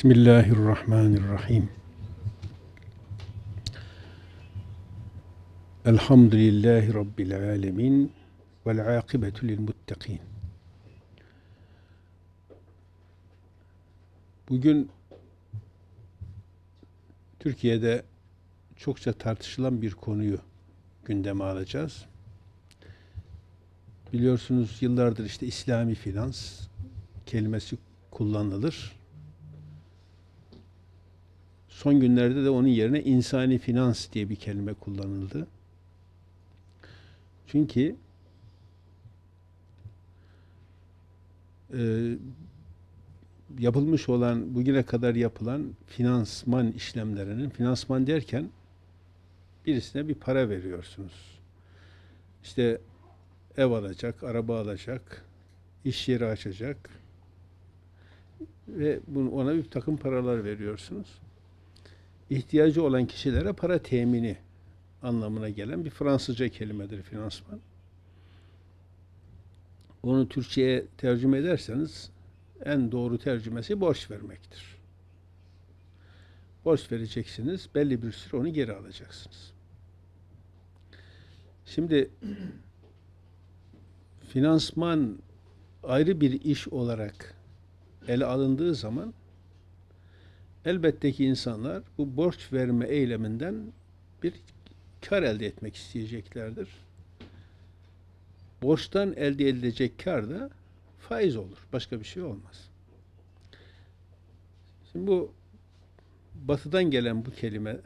Bismillahirrahmanirrahim. Elhamdülillahi Rabbil alemin. Vel akibetu lil muttakin. Bugün Türkiye'de çokça tartışılan bir konuyu gündeme alacağız. Biliyorsunuz yıllardır işte İslami finans kelimesi kullanılır Son günlerde de onun yerine insani finans diye bir kelime kullanıldı. Çünkü e, yapılmış olan, bugüne kadar yapılan finansman işlemlerinin, finansman derken birisine bir para veriyorsunuz. İşte ev alacak, araba alacak, iş yeri açacak ve bunu ona bir takım paralar veriyorsunuz ihtiyacı olan kişilere para temini anlamına gelen bir Fransızca kelimedir finansman. Onu Türkçe'ye tercüme ederseniz en doğru tercümesi borç vermektir. Borç vereceksiniz, belli bir süre onu geri alacaksınız. Şimdi finansman ayrı bir iş olarak ele alındığı zaman elbette ki insanlar bu borç verme eyleminden bir kar elde etmek isteyeceklerdir. Borçtan elde edilecek kar da faiz olur. Başka bir şey olmaz. Şimdi bu batıdan gelen bu kelime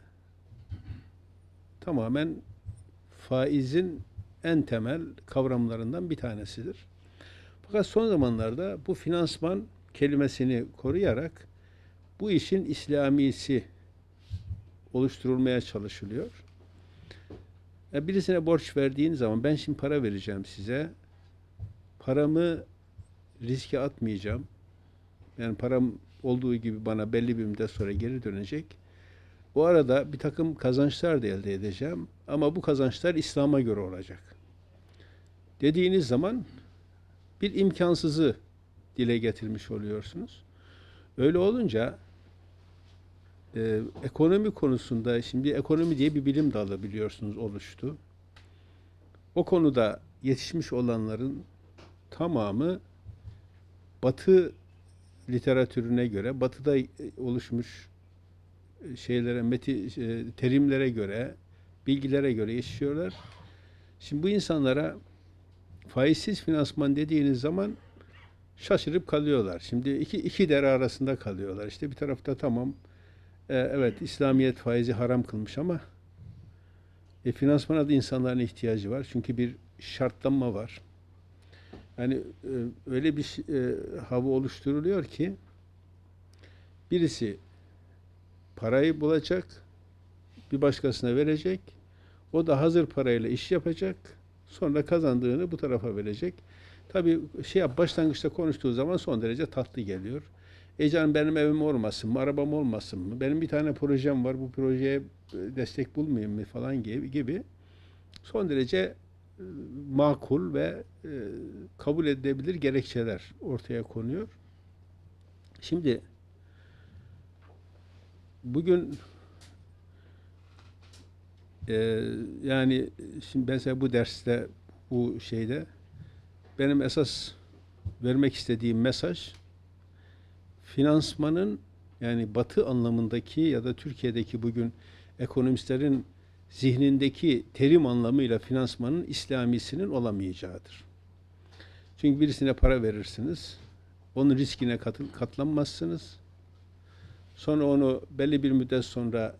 tamamen faizin en temel kavramlarından bir tanesidir. Fakat son zamanlarda bu finansman kelimesini koruyarak bu işin İslamisi oluşturulmaya çalışılıyor. Ya e, birisine borç verdiğin zaman ben şimdi para vereceğim size. Paramı riske atmayacağım. Yani param olduğu gibi bana belli bir müddet sonra geri dönecek. Bu arada bir takım kazançlar da elde edeceğim. Ama bu kazançlar İslam'a göre olacak. Dediğiniz zaman bir imkansızı dile getirmiş oluyorsunuz. Öyle olunca ee, ekonomi konusunda şimdi ekonomi diye bir bilim dalı biliyorsunuz oluştu. O konuda yetişmiş olanların tamamı Batı literatürüne göre, Batı'da e, oluşmuş e, şeylere, meti, e, terimlere göre, bilgilere göre yetişiyorlar. Şimdi bu insanlara faizsiz finansman dediğiniz zaman şaşırıp kalıyorlar. Şimdi iki, iki dere arasında kalıyorlar. İşte bir tarafta tamam e, evet İslamiyet faizi haram kılmış ama e, finansmana da insanların ihtiyacı var. Çünkü bir şartlanma var. Yani e, öyle bir e, hava oluşturuluyor ki birisi parayı bulacak, bir başkasına verecek, o da hazır parayla iş yapacak, sonra kazandığını bu tarafa verecek. Tabii şey yap, başlangıçta konuştuğu zaman son derece tatlı geliyor. E canım benim evim olmasın mı, arabam olmasın mı? Benim bir tane projem var, bu projeye e, destek bulmayayım mı falan gibi son derece e, makul ve e, kabul edilebilir gerekçeler ortaya konuyor. Şimdi bugün e, yani şimdi ben size bu derste bu şeyde benim esas vermek istediğim mesaj finansmanın yani batı anlamındaki ya da Türkiye'deki bugün ekonomistlerin zihnindeki terim anlamıyla finansmanın İslamisinin olamayacağıdır. Çünkü birisine para verirsiniz, onun riskine katıl, katlanmazsınız. Sonra onu belli bir müddet sonra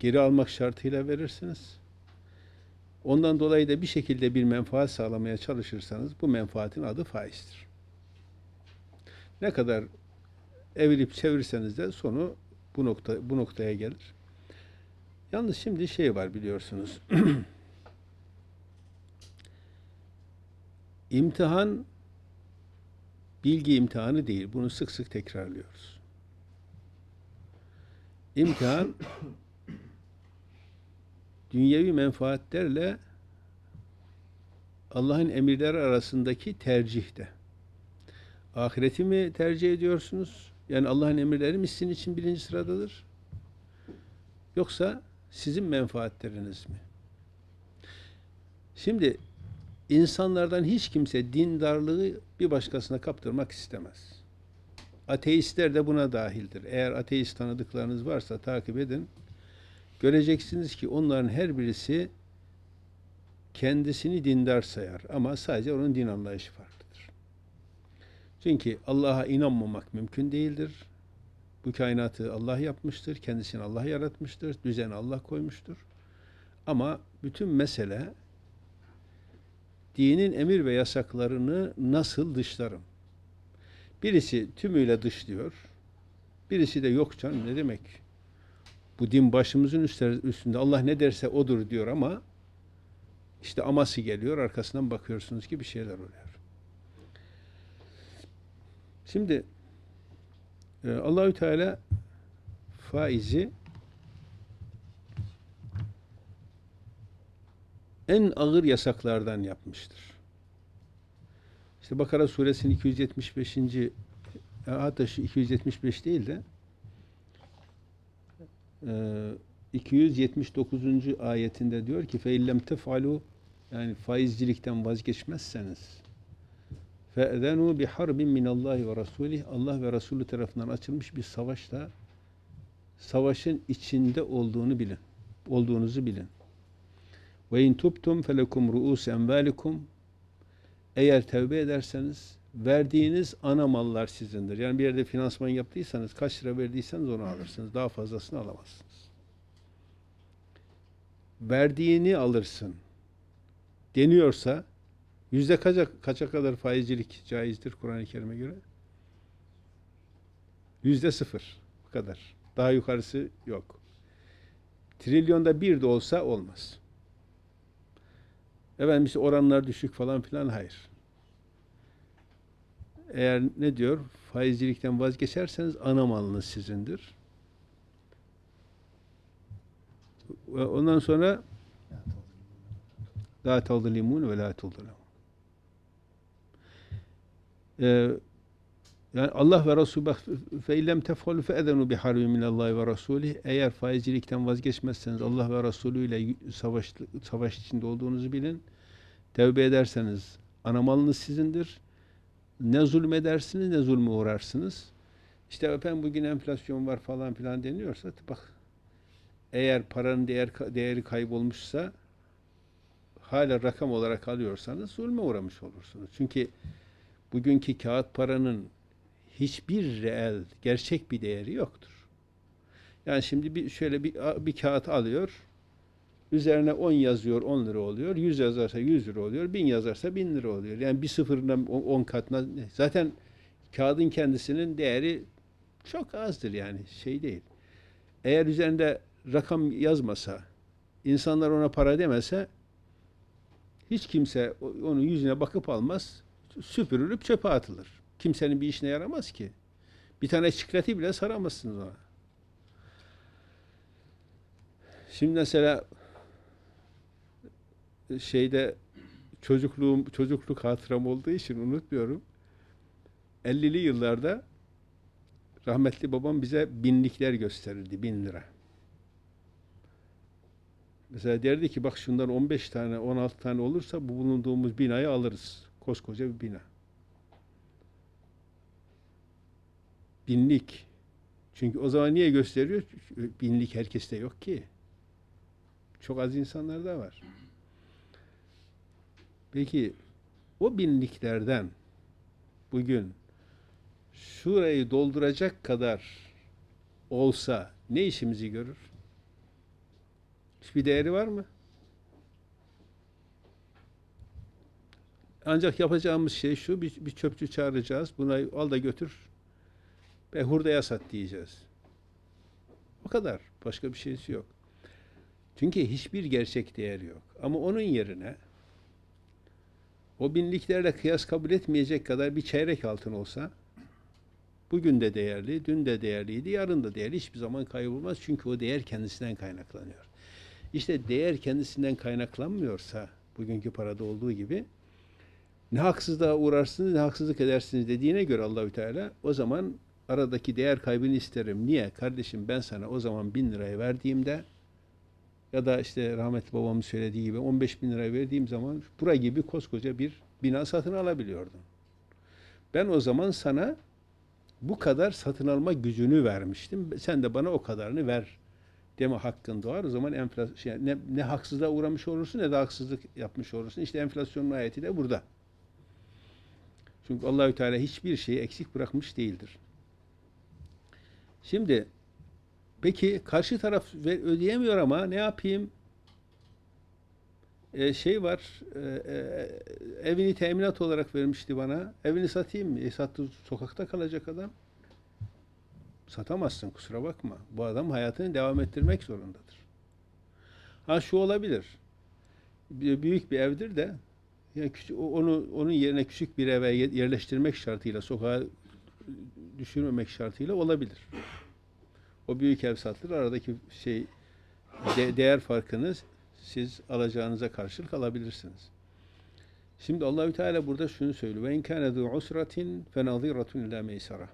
geri almak şartıyla verirsiniz. Ondan dolayı da bir şekilde bir menfaat sağlamaya çalışırsanız bu menfaatin adı faizdir. Ne kadar evirip çevirseniz de sonu bu nokta bu noktaya gelir. Yalnız şimdi şey var biliyorsunuz. İmtihan bilgi imtihanı değil. Bunu sık sık tekrarlıyoruz. İmtihan dünyevi menfaatlerle Allah'ın emirleri arasındaki tercihte. Ahireti mi tercih ediyorsunuz? Yani Allah'ın emirleri mi için birinci sıradadır? Yoksa sizin menfaatleriniz mi? Şimdi insanlardan hiç kimse dindarlığı bir başkasına kaptırmak istemez. Ateistler de buna dahildir. Eğer ateist tanıdıklarınız varsa takip edin. Göreceksiniz ki onların her birisi kendisini dindar sayar ama sadece onun din anlayışı farklı. Çünkü Allah'a inanmamak mümkün değildir. Bu kainatı Allah yapmıştır, kendisini Allah yaratmıştır, düzeni Allah koymuştur. Ama bütün mesele dinin emir ve yasaklarını nasıl dışlarım? Birisi tümüyle dışlıyor, birisi de yok canım ne demek? Bu din başımızın üstünde Allah ne derse odur diyor ama işte aması geliyor arkasından bakıyorsunuz ki bir şeyler oluyor. Şimdi e, Allahü Teala faizi en ağır yasaklardan yapmıştır. İşte Bakara suresinin 275. E, hatta 275 değil de 279. E, ayetinde diyor ki feillem tefalu yani faizcilikten vazgeçmezseniz فَاَذَنُوا بِحَرْبٍ مِنَ اللّٰهِ وَرَسُولِهِ Allah ve Resulü tarafından açılmış bir savaşta savaşın içinde olduğunu bilin. Olduğunuzu bilin. وَاِنْ تُبْتُمْ فَلَكُمْ رُؤُسَ اَنْوَالِكُمْ Eğer tevbe ederseniz verdiğiniz ana mallar sizindir. Yani bir yerde finansman yaptıysanız, kaç lira verdiyseniz onu alırsınız. Daha fazlasını alamazsınız. Verdiğini alırsın deniyorsa Yüzde kaça, kaça kadar faizcilik caizdir Kur'an-ı Kerim'e göre? Yüzde sıfır. Bu kadar. Daha yukarısı yok. Trilyonda bir de olsa olmaz. Efendim işte oranlar düşük falan filan hayır. Eğer ne diyor? Faizcilikten vazgeçerseniz ana malınız sizindir. Ondan sonra la tadlimun ve la tudlamun. Ee, yani Allah ve Resulü bak fe illem biharbi fe edenu minallahi ve rasulih eğer faizcilikten vazgeçmezseniz Allah ve Resulü ile savaş, savaş içinde olduğunuzu bilin. Tevbe ederseniz ana malınız sizindir. Ne zulmedersiniz ne zulme uğrarsınız. İşte efendim bugün enflasyon var falan filan deniyorsa bak eğer paranın değer, değeri kaybolmuşsa hala rakam olarak alıyorsanız zulme uğramış olursunuz. Çünkü bugünkü kağıt paranın hiçbir reel, gerçek bir değeri yoktur. Yani şimdi bir şöyle bir, bir kağıt alıyor, üzerine 10 yazıyor 10 lira oluyor, 100 yazarsa 100 lira oluyor, 1000 yazarsa 1000 lira oluyor. Yani bir sıfırına 10 katına, zaten kağıdın kendisinin değeri çok azdır yani şey değil. Eğer üzerinde rakam yazmasa, insanlar ona para demese hiç kimse onun yüzüne bakıp almaz süpürülüp çöpe atılır. Kimsenin bir işine yaramaz ki. Bir tane çikleti bile saramazsınız ona. Şimdi mesela şeyde çocukluğum çocukluk hatıram olduğu için unutmuyorum. 50'li yıllarda rahmetli babam bize binlikler gösterirdi. Bin lira. Mesela derdi ki bak şundan 15 tane 16 tane olursa bu bulunduğumuz binayı alırız. Koskoca bir bina. Binlik. Çünkü o zaman niye gösteriyor? Binlik herkeste yok ki. Çok az insanlarda var. Peki o binliklerden bugün şurayı dolduracak kadar olsa ne işimizi görür? Hiçbir değeri var mı? Ancak yapacağımız şey şu, bir, bir çöpçü çağıracağız, buna al da götür ve hurdaya sat diyeceğiz. O kadar. Başka bir şeysi yok. Çünkü hiçbir gerçek değer yok. Ama onun yerine o binliklerle kıyas kabul etmeyecek kadar bir çeyrek altın olsa bugün de değerli, dün de değerliydi, yarın da değerli. Hiçbir zaman kaybolmaz. Çünkü o değer kendisinden kaynaklanıyor. İşte değer kendisinden kaynaklanmıyorsa bugünkü parada olduğu gibi ne haksızlığa uğrarsınız ne haksızlık edersiniz dediğine göre Allahü Teala o zaman aradaki değer kaybını isterim. Niye? Kardeşim ben sana o zaman bin liraya verdiğimde ya da işte rahmetli babamın söylediği gibi 15 bin lira verdiğim zaman bura gibi koskoca bir bina satın alabiliyordum Ben o zaman sana bu kadar satın alma gücünü vermiştim. Sen de bana o kadarını ver deme hakkın doğar. O zaman enflasyon, şey, ne, ne haksızlığa uğramış olursun ne de haksızlık yapmış olursun. İşte enflasyonun ayeti de burada. Çünkü Allahü Teala hiçbir şeyi eksik bırakmış değildir. Şimdi peki karşı taraf ödeyemiyor ama ne yapayım? Ee, şey var, e, e, evini teminat olarak vermişti bana. Evini satayım mı? E, sattı, sokakta kalacak adam. Satamazsın kusura bakma. Bu adam hayatını devam ettirmek zorundadır. Ha şu olabilir. Büyük bir evdir de yani küçük, onu onun yerine küçük bir eve yerleştirmek şartıyla, sokağa düşürmemek şartıyla olabilir. O büyük ev satılır. Aradaki şey de, değer farkını siz alacağınıza karşılık alabilirsiniz. Şimdi Allahü Teala burada şunu söylüyor. Ve inkâne zû usratin fenazîratun ilâ meysara.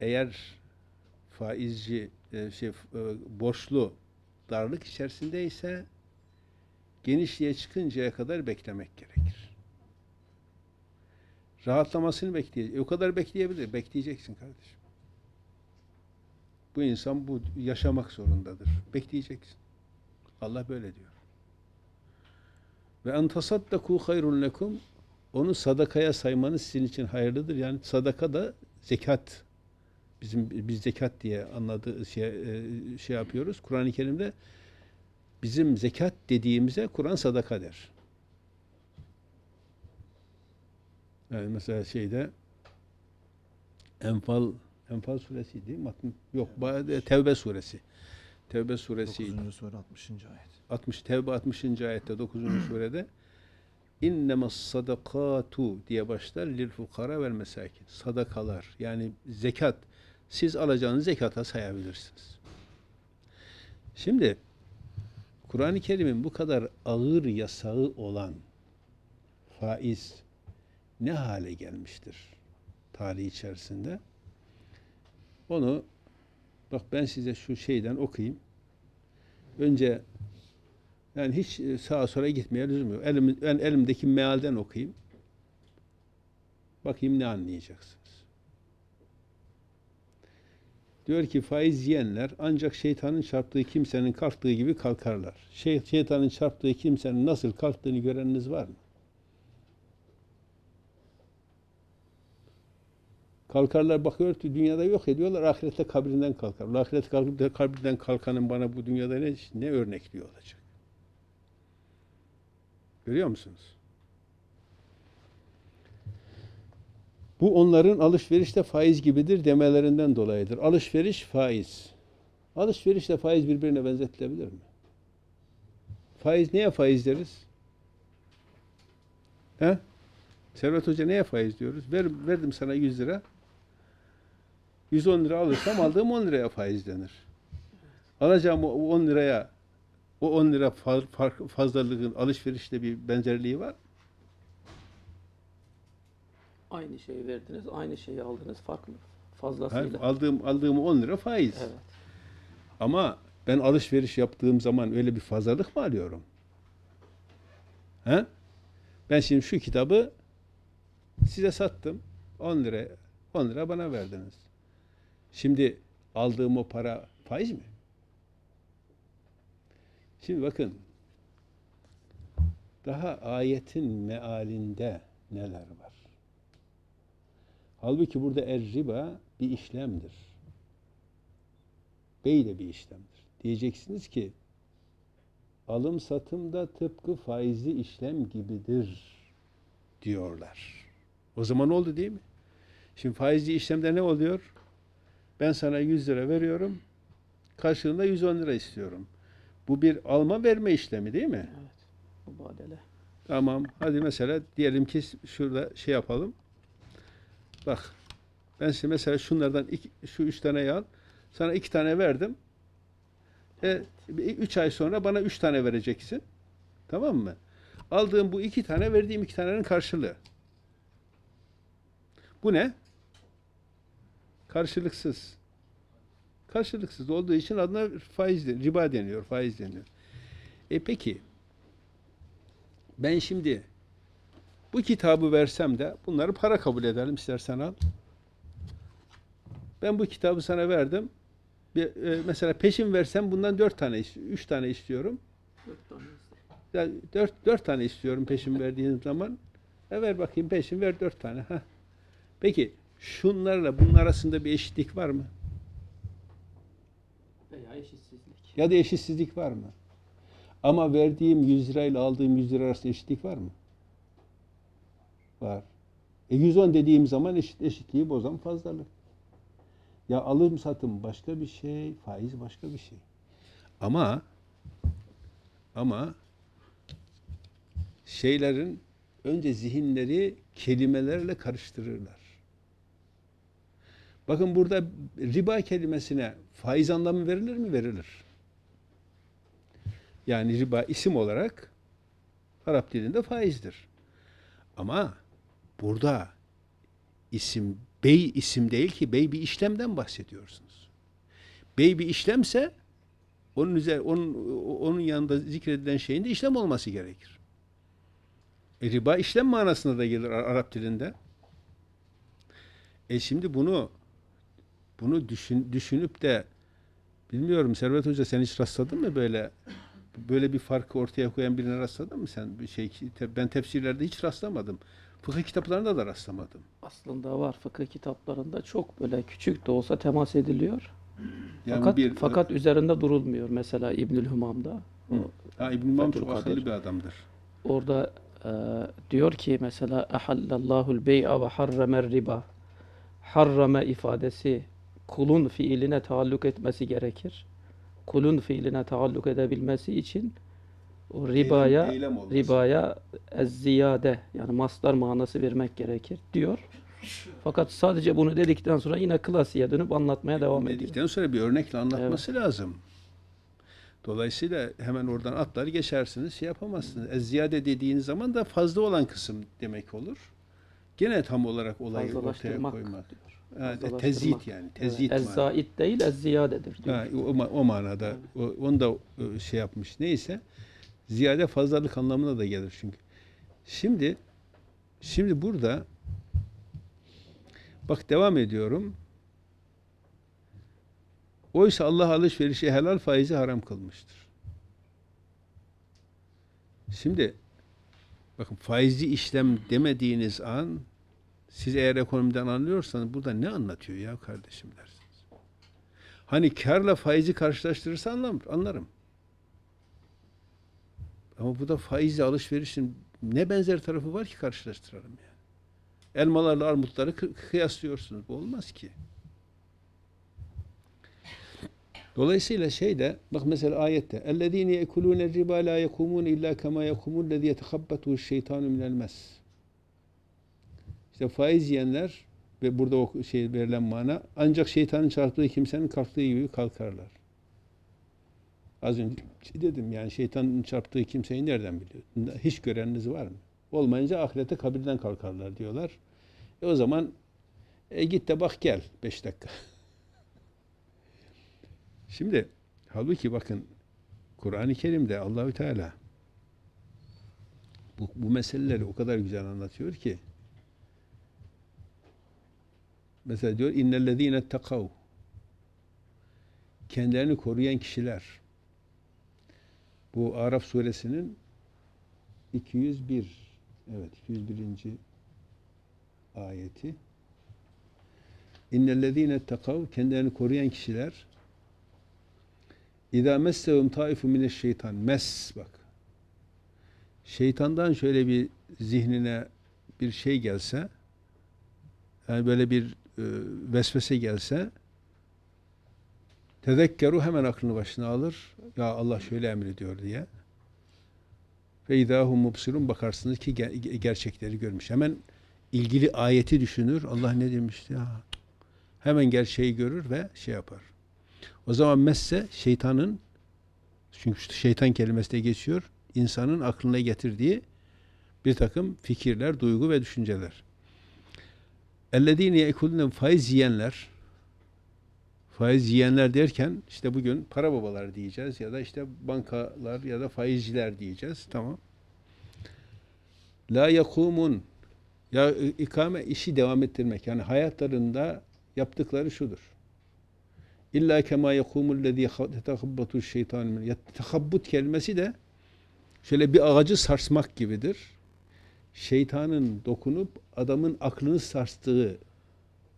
Eğer faizci e, şey e, borçlu darlık içerisindeyse genişliğe çıkıncaya kadar beklemek gerekir. Rahatlamasını bekleyecek. E, o kadar bekleyebilir. Bekleyeceksin kardeşim. Bu insan bu yaşamak zorundadır. Bekleyeceksin. Allah böyle diyor. Ve en tasaddaku hayrun lekum onu sadakaya saymanız sizin için hayırlıdır. Yani sadaka da zekat. Bizim biz zekat diye anladığı şey, e, şey yapıyoruz. Kur'an-ı Kerim'de Bizim zekat dediğimize Kur'an sadaka der. Yani mesela şeyde Enfal Enfal suresi değil mi? Yok, Tevbe suresi. Tevbe suresi. 9. sure 60. ayet. 60 Tevbe 60. ayette 9. surede İnnemas sadakatu diye başlar lil fukara vel mesakin. Sadakalar yani zekat. Siz alacağınız zekata sayabilirsiniz. Şimdi Kur'an-ı Kerim'in bu kadar ağır yasağı olan faiz ne hale gelmiştir tarih içerisinde? Onu bak ben size şu şeyden okuyayım. Önce yani hiç e, sağa sola gitmeye lüzum yok. Elim, ben elimdeki mealden okuyayım. Bakayım ne anlayacaksın. Diyor ki faiz yiyenler ancak şeytanın çarptığı kimsenin kalktığı gibi kalkarlar. Şey, şeytanın çarptığı kimsenin nasıl kalktığını göreniniz var mı? Kalkarlar bakıyor ki dünyada yok ediyorlar, ahirette kabrinden kalkar. Ahirette kalkıp da kabrinden kalkanın bana bu dünyada ne, ne örnekliği olacak? Görüyor musunuz? Bu onların alışverişte faiz gibidir demelerinden dolayıdır. Alışveriş faiz. Alışverişle faiz birbirine benzetilebilir mi? Faiz neye faiz deriz? He? Servet Hoca neye faiz diyoruz? Ver, verdim sana 100 lira. 110 lira alırsam aldığım 10 liraya faiz denir. Alacağım o 10 liraya o 10 lira fazlalığın alışverişte bir benzerliği var. Aynı şeyi verdiniz, aynı şeyi aldınız. Farklı fazlasıyla. Ben aldığım aldığım 10 lira faiz. Evet. Ama ben alışveriş yaptığım zaman öyle bir fazlalık mı alıyorum? He? Ben şimdi şu kitabı size sattım. 10 lira 10 lira bana verdiniz. Şimdi aldığım o para faiz mi? Şimdi bakın daha ayetin mealinde neler var? Halbuki burada erriba bir işlemdir. Bey de bir işlemdir. Diyeceksiniz ki alım satım da tıpkı faizli işlem gibidir diyorlar. O zaman oldu değil mi? Şimdi faizli işlemde ne oluyor? Ben sana 100 lira veriyorum. Karşılığında 110 lira istiyorum. Bu bir alma verme işlemi değil mi? Evet. Bu Mübadele. Tamam. Hadi mesela diyelim ki şurada şey yapalım. Bak ben size mesela şunlardan iki, şu üç tane al. Sana iki tane verdim. E, üç ay sonra bana üç tane vereceksin. Tamam mı? Aldığım bu iki tane verdiğim iki tanenin karşılığı. Bu ne? Karşılıksız. Karşılıksız olduğu için adına faiz deniyor, riba deniyor, faiz deniyor. E peki ben şimdi bu kitabı versem de bunları para kabul edelim istersen al. Ben bu kitabı sana verdim. Bir, e, mesela peşin versem bundan dört tane, üç tane istiyorum. Dört tane. Yani dört, dört tane istiyorum peşin verdiğin zaman. E ver bakayım peşin ver dört tane. Heh. Peki şunlarla bunun arasında bir eşitlik var mı? Veya eşitsizlik. Ya da eşitsizlik var mı? Ama verdiğim 100 lirayla aldığım 100 lira arasında eşitlik var mı? var. E 110 dediğim zaman eşit eşitliği bozan fazlalık. Ya alım satım başka bir şey, faiz başka bir şey. Ama ama şeylerin önce zihinleri kelimelerle karıştırırlar. Bakın burada riba kelimesine faiz anlamı verilir mi? Verilir. Yani riba isim olarak Arap dilinde faizdir. Ama Burada isim bey isim değil ki bey bir işlemden bahsediyorsunuz. Bey bir işlemse onun üzeri, onun, onun yanında zikredilen şeyin de işlem olması gerekir. E, riba işlem manasına da gelir Arap dilinde. E şimdi bunu bunu düşün, düşünüp de bilmiyorum Servet Hoca sen hiç rastladın mı böyle böyle bir farkı ortaya koyan birine rastladın mı sen? Bir şey ben tefsirlerde hiç rastlamadım. Fıkıh kitaplarında da rastlamadım. Aslında var fıkıh kitaplarında çok böyle küçük de olsa temas ediliyor. Yani fakat bir, fakat e, üzerinde durulmuyor mesela İbnül Hümam'da. Hı. Ha İbnül Hümam çok Kadir. akıllı bir adamdır. Orada e, diyor ki mesela ahallallahu'l bey'a ve harramer riba. Harrame ifadesi kulun fiiline taalluk etmesi gerekir. Kulun fiiline taalluk edebilmesi için o ribaya eylem, eylem ribaya ziyade yani maslar manası vermek gerekir diyor. Fakat sadece bunu dedikten sonra yine klasiğe dönüp anlatmaya devam dedikten ediyor. Dedikten sonra bir örnekle anlatması evet. lazım. Dolayısıyla hemen oradan atlar geçersiniz, şey yapamazsınız. E, ziyade dediğiniz zaman da fazla olan kısım demek olur. Gene tam olarak olayı ortaya koymak. E, yani, tezit yani. Tezit evet. Ezzait değil, ezziyadedir. Diyor. Ha, o, o manada. O, onu da e, şey yapmış. Neyse. Ziyade fazlalık anlamına da gelir çünkü. Şimdi şimdi burada bak devam ediyorum. Oysa Allah alışverişi helal faizi haram kılmıştır. Şimdi bakın faizli işlem demediğiniz an siz eğer ekonomiden anlıyorsanız burada ne anlatıyor ya kardeşim dersiniz. Hani karla faizi karşılaştırırsa anlam, anlarım. Ama bu da faizle alışverişin ne benzer tarafı var ki karşılaştıralım yani. Elmalarla armutları kıyaslıyorsunuz. Bu olmaz ki. Dolayısıyla şey de bak mesela ayette ellezine yekulune riba la yekumun illa kema yekumun lezi yetekhabbetu şeytanu minel mes. İşte faiz yiyenler ve burada o şey verilen mana ancak şeytanın çarptığı kimsenin kalktığı gibi kalkarlar. Az önce şey dedim yani şeytanın çarptığı kimseyi nereden biliyor? Hiç göreniniz var mı? Olmayınca ahirete kabirden kalkarlar diyorlar. E o zaman e git de bak gel beş dakika. Şimdi halbuki bakın Kur'an-ı Kerim'de Allahü Teala bu, bu meseleleri o kadar güzel anlatıyor ki mesela diyor innellezine takav kendilerini koruyan kişiler bu Araf suresinin 201 evet 201. ayeti İnnellezîne takav kendilerini koruyan kişiler İzâ messevum taifu mineşşeytan mes bak şeytandan şöyle bir zihnine bir şey gelse yani böyle bir e, vesvese gelse tezekkeru hemen aklını başına alır. Ya Allah şöyle emrediyor diye. Ve idahum mubsirun bakarsınız ki gerçekleri görmüş. Hemen ilgili ayeti düşünür. Allah ne demişti? Ya. Hemen gerçeği görür ve şey yapar. O zaman messe şeytanın çünkü şeytan kelimesi de geçiyor. insanın aklına getirdiği bir takım fikirler, duygu ve düşünceler. اَلَّذ۪ينَ يَاكُلُونَ faiz yiyenler faiz yiyenler derken işte bugün para babalar diyeceğiz ya da işte bankalar ya da faizciler diyeceğiz. Tamam. La yakumun ya e, ikame işi devam ettirmek. Yani hayatlarında yaptıkları şudur. İlla kema yakumul lezî tehabbatu şeytan. Tehabbut kelimesi de şöyle bir ağacı sarsmak gibidir. Şeytanın dokunup adamın aklını sarstığı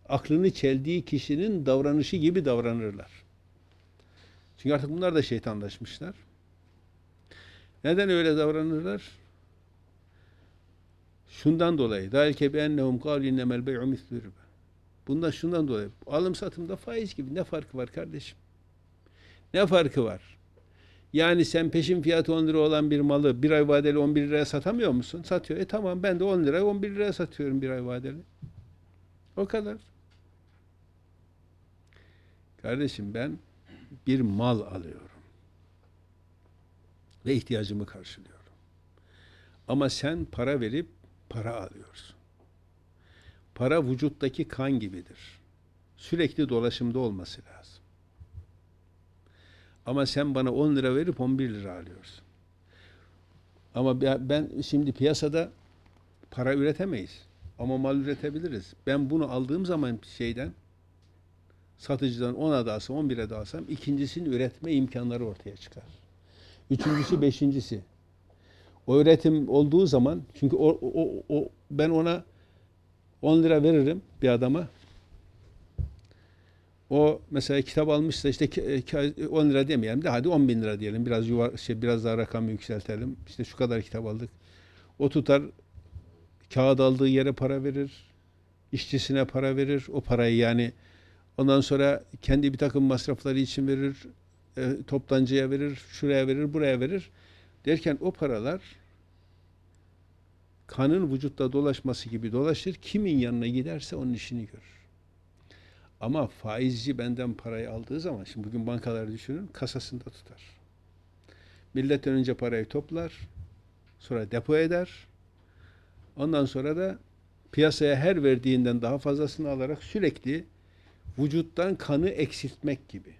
aklını çeldiği kişinin davranışı gibi davranırlar. Çünkü artık bunlar da şeytanlaşmışlar. Neden öyle davranırlar? Şundan dolayı. Zalike bi ennehum kavlu innemel bey'u mislü Bundan şundan dolayı. Alım satımda faiz gibi ne farkı var kardeşim? Ne farkı var? Yani sen peşin fiyatı 10 lira olan bir malı bir ay vadeli 11 liraya satamıyor musun? Satıyor. E tamam ben de 10 liraya 11 liraya satıyorum bir ay vadeli. O kadar. Kardeşim ben bir mal alıyorum. Ve ihtiyacımı karşılıyorum. Ama sen para verip para alıyorsun. Para vücuttaki kan gibidir. Sürekli dolaşımda olması lazım. Ama sen bana 10 lira verip 11 lira alıyorsun. Ama ben şimdi piyasada para üretemeyiz. Ama mal üretebiliriz. Ben bunu aldığım zaman şeyden satıcıdan 10'a adasam, alsam, 11'e de alsam ikincisini üretme imkanları ortaya çıkar. Üçüncüsü, beşincisi. O üretim olduğu zaman çünkü o, o, o ben ona 10 lira veririm bir adama. O mesela kitap almışsa işte 10 e, lira demeyelim de hadi 10 bin lira diyelim. Biraz yuvar, şey, biraz daha rakamı yükseltelim. İşte şu kadar kitap aldık. O tutar kağıt aldığı yere para verir. işçisine para verir. O parayı yani Ondan sonra kendi bir takım masrafları için verir, e, toptancıya verir, şuraya verir, buraya verir. Derken o paralar kanın vücutta dolaşması gibi dolaşır. Kimin yanına giderse onun işini görür. Ama faizci benden parayı aldığı zaman, şimdi bugün bankaları düşünün, kasasında tutar. Milletten önce parayı toplar, sonra depo eder. Ondan sonra da piyasaya her verdiğinden daha fazlasını alarak sürekli vücuttan kanı eksiltmek gibi.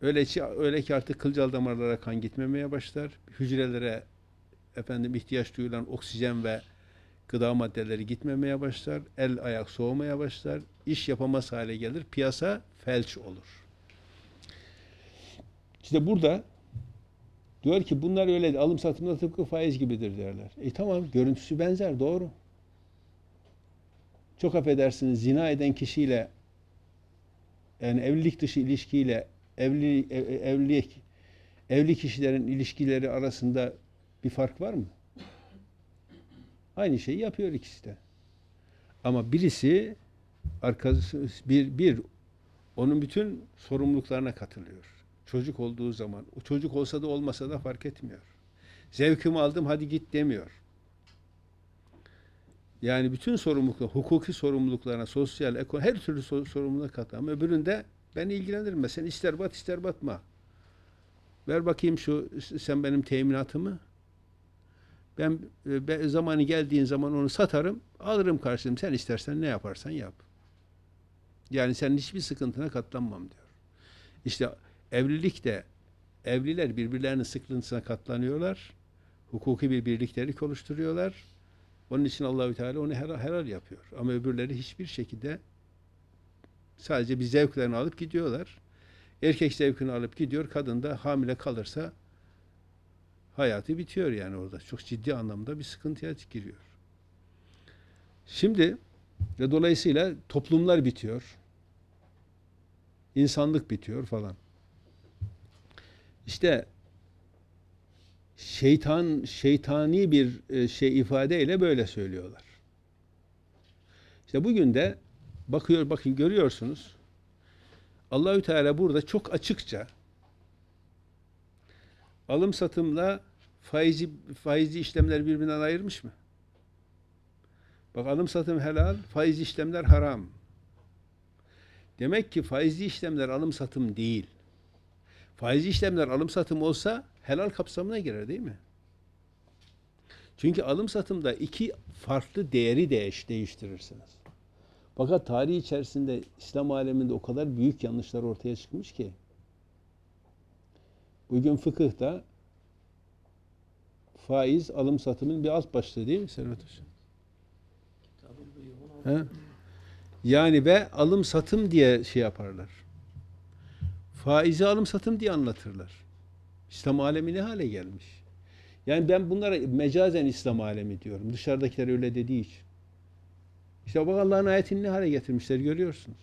Öyle ki, öyle ki artık kılcal damarlara kan gitmemeye başlar. Hücrelere efendim ihtiyaç duyulan oksijen ve gıda maddeleri gitmemeye başlar. El ayak soğumaya başlar. iş yapamaz hale gelir. Piyasa felç olur. İşte burada diyor ki bunlar öyle alım satımda tıpkı faiz gibidir derler. E tamam görüntüsü benzer doğru çok affedersiniz zina eden kişiyle yani evlilik dışı ilişkiyle evli e, e, evli evli kişilerin ilişkileri arasında bir fark var mı? Aynı şeyi yapıyor ikisi de. Ama birisi arkası bir bir onun bütün sorumluluklarına katılıyor. Çocuk olduğu zaman, çocuk olsa da olmasa da fark etmiyor. Zevkimi aldım hadi git demiyor. Yani bütün sorumluluklar, hukuki sorumluluklarına, sosyal, eko, her türlü sorumluluğa ama Öbüründe ben ilgilendirme. Sen ister bat ister batma. Ver bakayım şu sen benim teminatımı. Ben, e, ben zamanı geldiğin zaman onu satarım, alırım karşılığım. Sen istersen ne yaparsan yap. Yani sen hiçbir sıkıntına katlanmam diyor. İşte evlilik de evliler birbirlerinin sıkıntısına katlanıyorlar. Hukuki bir birliktelik oluşturuyorlar onun için Allahü Teala onu helal, helal yapıyor. Ama öbürleri hiçbir şekilde sadece bir zevklerini alıp gidiyorlar. Erkek zevkini alıp gidiyor. Kadın da hamile kalırsa hayatı bitiyor yani orada. Çok ciddi anlamda bir sıkıntıya giriyor. Şimdi ve dolayısıyla toplumlar bitiyor. İnsanlık bitiyor falan. İşte şeytan şeytani bir e, şey ifadeyle böyle söylüyorlar. İşte bugün de bakıyor bakın görüyorsunuz. Allahü Teala burada çok açıkça alım satımla faizi faizci işlemler birbirinden ayırmış mı? Bak alım satım helal, faizci işlemler haram. Demek ki faizli işlemler alım satım değil. Faizli işlemler alım satım olsa helal kapsamına girer değil mi? Çünkü alım satımda iki farklı değeri değiş, değiştirirsiniz. Fakat tarih içerisinde İslam aleminde o kadar büyük yanlışlar ortaya çıkmış ki bugün fıkıhta faiz alım satımın bir alt başlığı değil mi Serhat Hocam? He? Yani ve alım satım diye şey yaparlar. Faizi alım satım diye anlatırlar. İslam alemi ne hale gelmiş? Yani ben bunlara mecazen İslam alemi diyorum. Dışarıdakiler öyle dediği için. İşte bak Allah'ın ayetini ne hale getirmişler görüyorsunuz.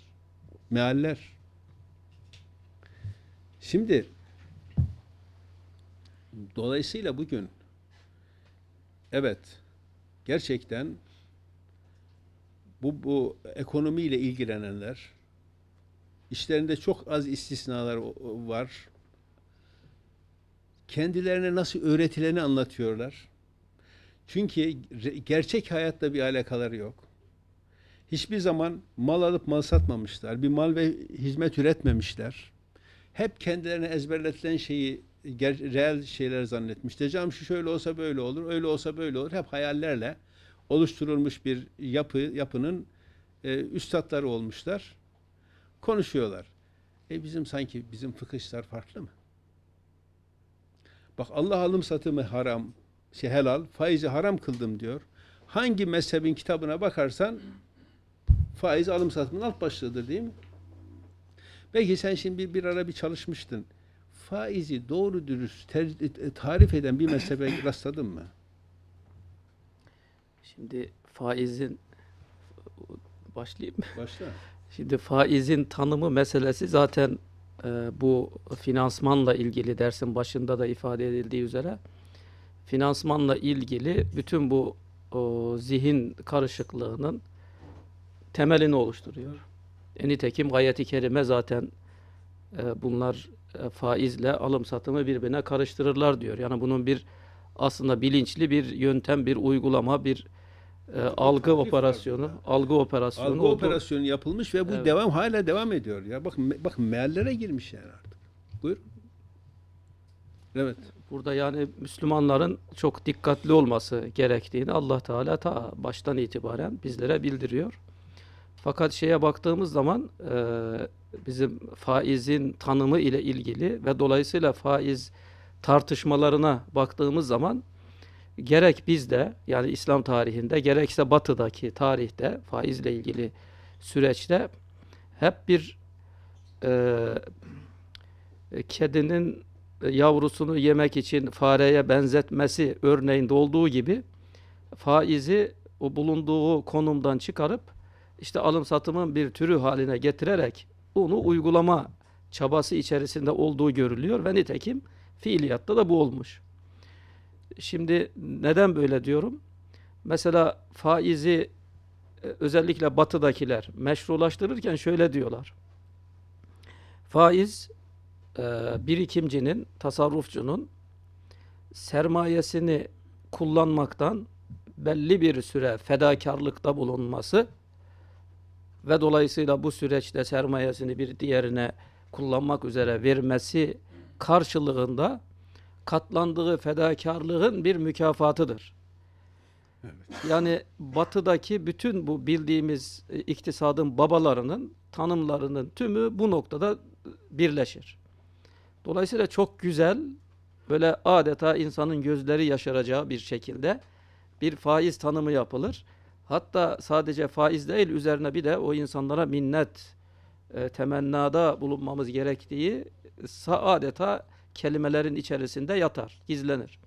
Mealler. Şimdi dolayısıyla bugün evet gerçekten bu, bu ekonomiyle ilgilenenler işlerinde çok az istisnalar var kendilerine nasıl öğretileni anlatıyorlar. Çünkü gerçek hayatta bir alakaları yok. Hiçbir zaman mal alıp mal satmamışlar. Bir mal ve hizmet üretmemişler. Hep kendilerine ezberletilen şeyi reel şeyler zannetmişler. Cam şu şöyle olsa böyle olur, öyle olsa böyle olur. Hep hayallerle oluşturulmuş bir yapı yapının e, üstadları olmuşlar. Konuşuyorlar. E bizim sanki bizim fıkıhçılar farklı mı? Bak Allah alım satımı haram, şey helal, faizi haram kıldım diyor. Hangi mezhebin kitabına bakarsan faiz alım satımın alt başlığıdır değil mi? Belki sen şimdi bir, bir ara bir çalışmıştın. Faizi doğru dürüst ter, e, e, tarif eden bir mezhebe rastladın mı? Şimdi faizin başlayayım mı? Başla. Şimdi faizin tanımı meselesi zaten ee, bu finansmanla ilgili dersin başında da ifade edildiği üzere finansmanla ilgili bütün bu o, zihin karışıklığının temelini oluşturuyor. E, nitekim gayet-i kerime zaten e, bunlar e, faizle alım satımı birbirine karıştırırlar diyor. Yani bunun bir aslında bilinçli bir yöntem, bir uygulama, bir e, algı operasyonu, algı operasyonu, algı oldu. operasyonu yapılmış ve bu evet. devam hala devam ediyor. Ya bak bak meallere girmiş yani artık. Buyur. Evet. Burada yani Müslümanların çok dikkatli olması gerektiğini Allah Teala ta baştan itibaren bizlere bildiriyor. Fakat şeye baktığımız zaman e, bizim faizin tanımı ile ilgili ve dolayısıyla faiz tartışmalarına baktığımız zaman gerek bizde yani İslam tarihinde gerekse batıdaki tarihte faizle ilgili süreçte hep bir e, e kedinin e, yavrusunu yemek için fareye benzetmesi örneğinde olduğu gibi faizi o bulunduğu konumdan çıkarıp işte alım satımın bir türü haline getirerek onu uygulama çabası içerisinde olduğu görülüyor ve nitekim fiiliyatta da bu olmuş. Şimdi neden böyle diyorum? Mesela faizi e, özellikle batıdakiler meşrulaştırırken şöyle diyorlar. Faiz e, birikimcinin, tasarrufçunun sermayesini kullanmaktan belli bir süre fedakarlıkta bulunması ve dolayısıyla bu süreçte sermayesini bir diğerine kullanmak üzere vermesi karşılığında katlandığı fedakarlığın bir mükafatıdır. Evet. Yani batıdaki bütün bu bildiğimiz e, iktisadın babalarının tanımlarının tümü bu noktada birleşir. Dolayısıyla çok güzel böyle adeta insanın gözleri yaşaracağı bir şekilde bir faiz tanımı yapılır. Hatta sadece faiz değil üzerine bir de o insanlara minnet, e, temennada bulunmamız gerektiği adeta kelimelerin içerisinde yatar, gizlenir.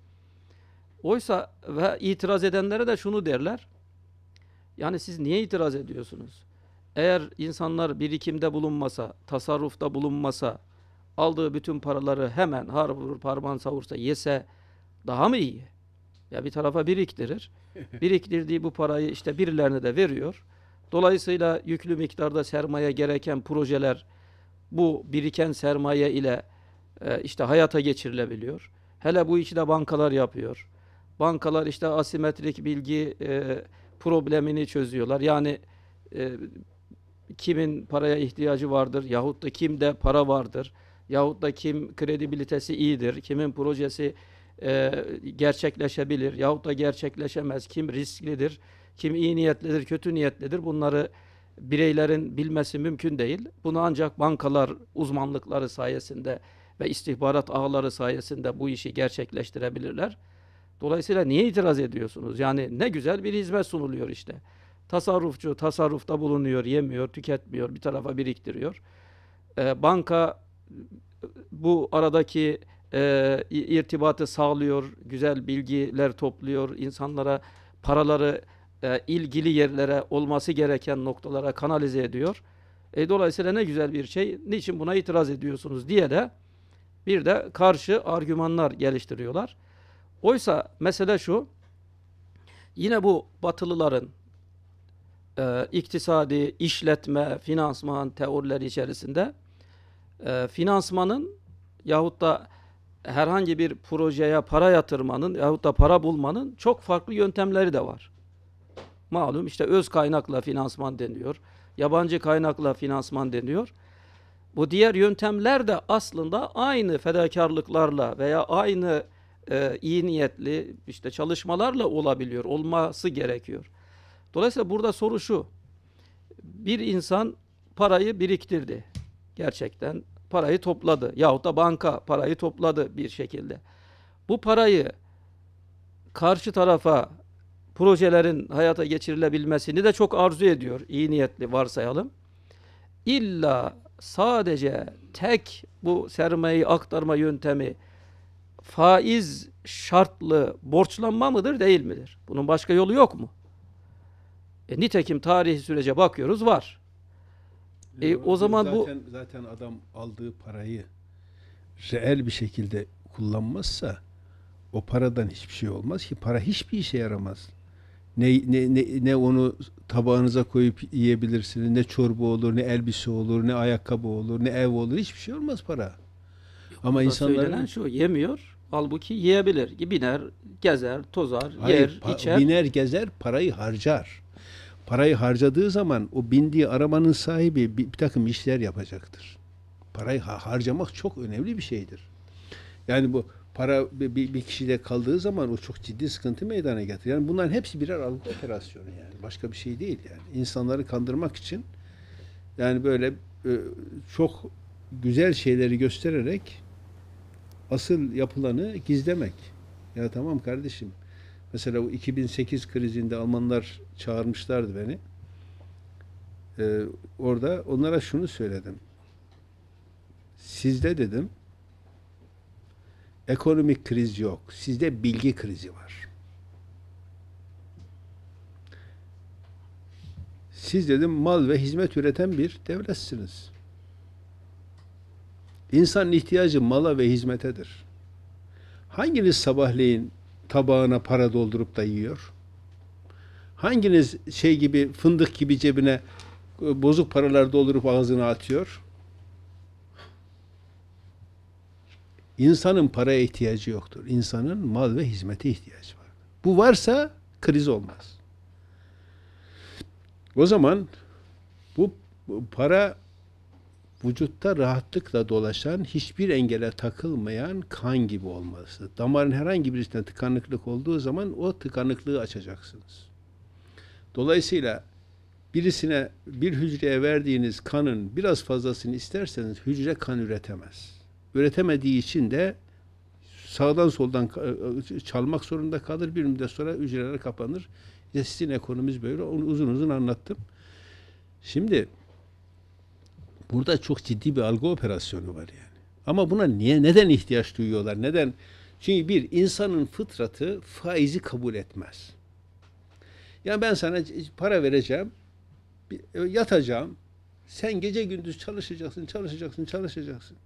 Oysa ve itiraz edenlere de şunu derler. Yani siz niye itiraz ediyorsunuz? Eğer insanlar birikimde bulunmasa, tasarrufta bulunmasa, aldığı bütün paraları hemen har vurur parmağını savursa yese daha mı iyi? Ya bir tarafa biriktirir. Biriktirdiği bu parayı işte birilerine de veriyor. Dolayısıyla yüklü miktarda sermaye gereken projeler bu biriken sermaye ile e, işte hayata geçirilebiliyor. Hele bu işi de bankalar yapıyor. Bankalar işte asimetrik bilgi e, problemini çözüyorlar. Yani e, kimin paraya ihtiyacı vardır yahut da kimde para vardır yahut da kim kredibilitesi iyidir, kimin projesi e, gerçekleşebilir yahut da gerçekleşemez, kim risklidir, kim iyi niyetlidir, kötü niyetlidir bunları bireylerin bilmesi mümkün değil. Bunu ancak bankalar uzmanlıkları sayesinde ve istihbarat ağları sayesinde bu işi gerçekleştirebilirler. Dolayısıyla niye itiraz ediyorsunuz? Yani ne güzel bir hizmet sunuluyor işte. Tasarrufçu tasarrufta bulunuyor, yemiyor, tüketmiyor, bir tarafa biriktiriyor. E, banka bu aradaki e, irtibatı sağlıyor, güzel bilgiler topluyor, insanlara paraları e, ilgili yerlere, olması gereken noktalara kanalize ediyor. E, dolayısıyla ne güzel bir şey, niçin buna itiraz ediyorsunuz diye de bir de karşı argümanlar geliştiriyorlar. Oysa mesele şu, yine bu batılıların e, iktisadi, işletme, finansman teorileri içerisinde e, finansmanın yahut da herhangi bir projeye para yatırmanın yahut da para bulmanın çok farklı yöntemleri de var. Malum işte öz kaynakla finansman deniyor, yabancı kaynakla finansman deniyor. Bu diğer yöntemler de aslında aynı fedakarlıklarla veya aynı e, iyi niyetli işte çalışmalarla olabiliyor, olması gerekiyor. Dolayısıyla burada soru şu. Bir insan parayı biriktirdi. Gerçekten parayı topladı. Yahut da banka parayı topladı bir şekilde. Bu parayı karşı tarafa projelerin hayata geçirilebilmesini de çok arzu ediyor. İyi niyetli varsayalım. İlla sadece tek bu sermayeyi aktarma yöntemi faiz şartlı borçlanma mıdır değil midir? Bunun başka yolu yok mu? E, nitekim tarihi sürece bakıyoruz var. E, o zaman zaten, bu zaten adam aldığı parayı reel bir şekilde kullanmazsa o paradan hiçbir şey olmaz ki para hiçbir işe yaramaz. Ne, ne, ne, ne onu tabağınıza koyup yiyebilirsiniz. Ne çorba olur, ne elbise olur, ne ayakkabı olur, ne ev olur. Hiçbir şey olmaz para. Yok, Ama insanlar söylenen şu yemiyor. Halbuki yiyebilir. Biner, gezer, tozar, Hayır, yer, içer. Biner, gezer, parayı harcar. Parayı harcadığı zaman o bindiği arabanın sahibi bir, bir takım işler yapacaktır. Parayı harcamak çok önemli bir şeydir. Yani bu para bir, bir kişide kaldığı zaman o çok ciddi sıkıntı meydana getiriyor. Yani bunların hepsi birer algı operasyonu yani. Başka bir şey değil yani. İnsanları kandırmak için yani böyle e, çok güzel şeyleri göstererek asıl yapılanı gizlemek. Ya tamam kardeşim. Mesela o 2008 krizinde Almanlar çağırmışlardı beni. Ee, orada onlara şunu söyledim. Sizde dedim Ekonomik kriz yok. Sizde bilgi krizi var. Siz dedim mal ve hizmet üreten bir devletsiniz. İnsanın ihtiyacı mala ve hizmetedir. Hanginiz sabahleyin tabağına para doldurup da yiyor? Hanginiz şey gibi fındık gibi cebine e, bozuk paralar doldurup ağzına atıyor? İnsanın paraya ihtiyacı yoktur. İnsanın mal ve hizmete ihtiyacı var. Bu varsa kriz olmaz. O zaman bu, bu para vücutta rahatlıkla dolaşan, hiçbir engele takılmayan kan gibi olması. Damarın herhangi birisinde tıkanıklık olduğu zaman o tıkanıklığı açacaksınız. Dolayısıyla birisine bir hücreye verdiğiniz kanın biraz fazlasını isterseniz hücre kan üretemez üretemediği için de sağdan soldan e, çalmak zorunda kalır. Bir müddet sonra hücreler kapanır. İşte sizin ekonomimiz böyle. Onu uzun uzun anlattım. Şimdi burada çok ciddi bir algı operasyonu var yani. Ama buna niye neden ihtiyaç duyuyorlar? Neden? Çünkü bir insanın fıtratı faizi kabul etmez. Yani ben sana para vereceğim, e, yatacağım. Sen gece gündüz çalışacaksın, çalışacaksın, çalışacaksın.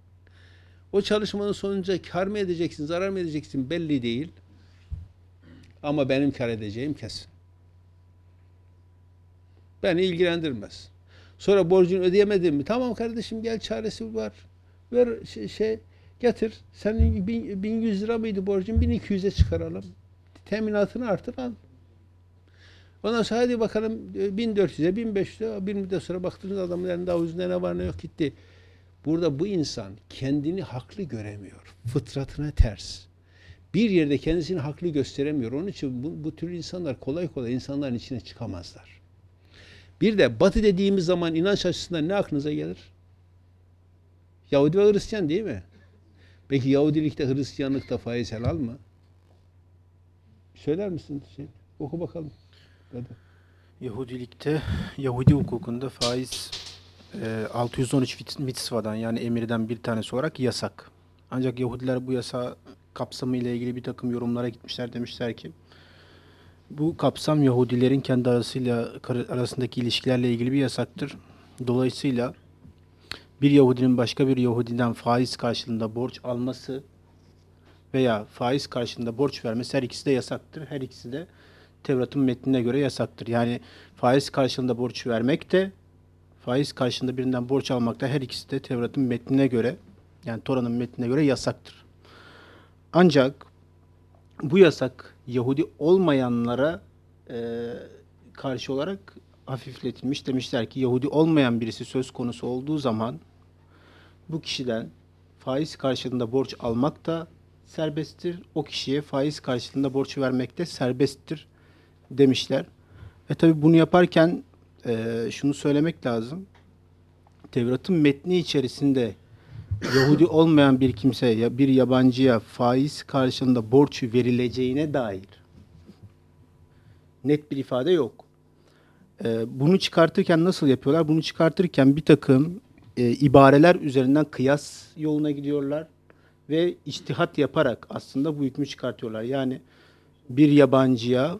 O çalışmanın sonunca kar mı edeceksin, zarar mı edeceksin belli değil. Ama benim kar edeceğim kesin. Beni ilgilendirmez. Sonra borcunu ödeyemedin mi? Tamam kardeşim gel çaresi var. Ver şey, şey getir. Senin 1100 lira mıydı borcun? 1200'e çıkaralım. Teminatını artır al. Ondan sonra hadi bakalım 1400'e, 1500'e bir müddet sonra baktınız adamın elinde havuzunda ne var ne yok gitti. Burada bu insan kendini haklı göremiyor. Fıtratına ters. Bir yerde kendisini haklı gösteremiyor. Onun için bu, bu tür insanlar kolay kolay insanların içine çıkamazlar. Bir de batı dediğimiz zaman inanç açısından ne aklınıza gelir? Yahudi ve Hristiyan değil mi? Peki Yahudilikte, Hristiyanlıkta faiz helal mı? Söyler misin? Şey, oku bakalım. Hadi. Yahudilikte, Yahudi hukukunda faiz 613 ee, mitzvadan yani emirden bir tanesi olarak yasak. Ancak Yahudiler bu yasa kapsamı ile ilgili bir takım yorumlara gitmişler demişler ki bu kapsam Yahudilerin kendi arasıyla arasındaki ilişkilerle ilgili bir yasaktır. Dolayısıyla bir Yahudinin başka bir Yahudiden faiz karşılığında borç alması veya faiz karşılığında borç vermesi her ikisi de yasaktır. Her ikisi de Tevrat'ın metnine göre yasaktır. Yani faiz karşılığında borç vermek de faiz karşılığında birinden borç almak da her ikisi de Tevrat'ın metnine göre yani Tora'nın metnine göre yasaktır. Ancak bu yasak Yahudi olmayanlara e, karşı olarak hafifletilmiş. Demişler ki Yahudi olmayan birisi söz konusu olduğu zaman bu kişiden faiz karşılığında borç almak da serbesttir. O kişiye faiz karşılığında borç vermek de serbesttir demişler. Ve tabi bunu yaparken e, şunu söylemek lazım. Tevrat'ın metni içerisinde Yahudi olmayan bir kimseye, bir yabancıya faiz karşılığında borç verileceğine dair net bir ifade yok. E, bunu çıkartırken nasıl yapıyorlar? Bunu çıkartırken bir takım e, ibareler üzerinden kıyas yoluna gidiyorlar ve içtihat yaparak aslında bu hükmü çıkartıyorlar. Yani bir yabancıya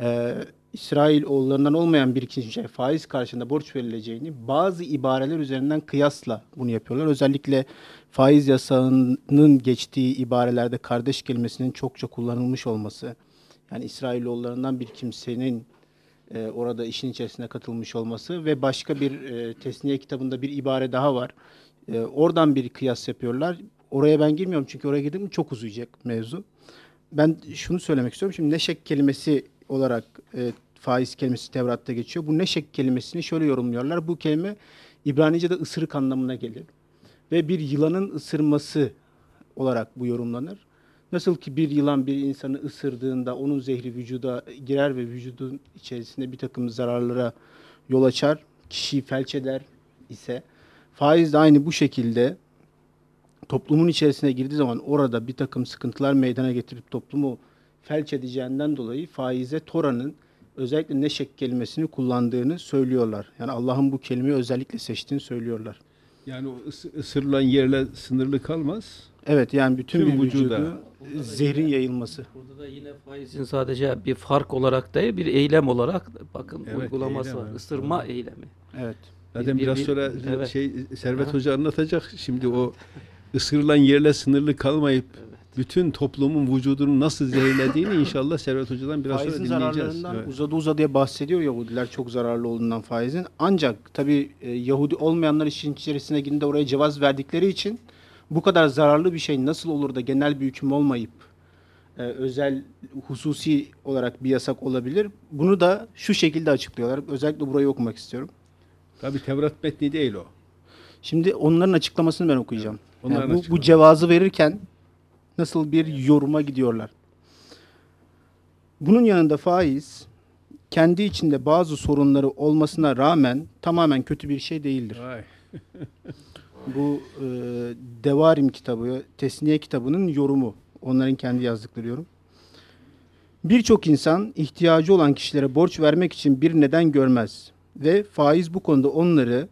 e, İsrail oğullarından olmayan bir kişiye faiz karşında borç verileceğini bazı ibareler üzerinden kıyasla bunu yapıyorlar. Özellikle faiz yasağının geçtiği ibarelerde kardeş kelimesinin çokça kullanılmış olması, yani İsrail oğullarından bir kimsenin e, orada işin içerisine katılmış olması ve başka bir e, tesniye kitabında bir ibare daha var. E, oradan bir kıyas yapıyorlar. Oraya ben girmiyorum çünkü oraya girdim çok uzayacak mevzu. Ben şunu söylemek istiyorum. Şimdi neşek kelimesi olarak e, faiz kelimesi Tevrat'ta geçiyor. Bu neşek kelimesini şöyle yorumluyorlar. Bu kelime İbranice'de ısırık anlamına gelir. Ve bir yılanın ısırması olarak bu yorumlanır. Nasıl ki bir yılan bir insanı ısırdığında onun zehri vücuda girer ve vücudun içerisinde bir takım zararlara yol açar, kişiyi felç eder ise faiz de aynı bu şekilde toplumun içerisine girdiği zaman orada bir takım sıkıntılar meydana getirip toplumu felç edeceğinden dolayı faize Tora'nın özellikle neşek kelimesini kullandığını söylüyorlar. Yani Allah'ın bu kelimeyi özellikle seçtiğini söylüyorlar. Yani o ısırılan yerle sınırlı kalmaz. Evet yani bütün bir vücuda, vücuda zehrin yine, yayılması. Burada da yine faizin sadece bir fark olarak değil bir eylem olarak bakın evet, uygulaması eylem, var. Evet. Isırma evet. eylemi. Evet. Zaten bir, biraz bir, sonra evet. şey Servet Aha. Hoca anlatacak şimdi evet. o ısırılan yerle sınırlı kalmayıp evet bütün toplumun vücudunu nasıl zehirlediğini inşallah Servet Hoca'dan biraz faizin sonra dinleyeceğiz. Faizin zararlarından evet. uzadı uzadıya bahsediyor Yahudiler çok zararlı olduğundan faizin. Ancak tabi e, Yahudi olmayanlar için içerisine girdiğinde oraya cevaz verdikleri için bu kadar zararlı bir şey nasıl olur da genel bir hüküm olmayıp e, özel hususi olarak bir yasak olabilir. Bunu da şu şekilde açıklıyorlar. Özellikle burayı okumak istiyorum. Tabi Tevrat metni değil o. Şimdi onların açıklamasını ben okuyacağım. Evet, yani bu, bu cevazı verirken nasıl bir yoruma gidiyorlar. Bunun yanında faiz kendi içinde bazı sorunları olmasına rağmen tamamen kötü bir şey değildir. Bu e, Devarim kitabı, Tesniye kitabının yorumu. Onların kendi yazdıkları yorum. Birçok insan ihtiyacı olan kişilere borç vermek için bir neden görmez ve faiz bu konuda onları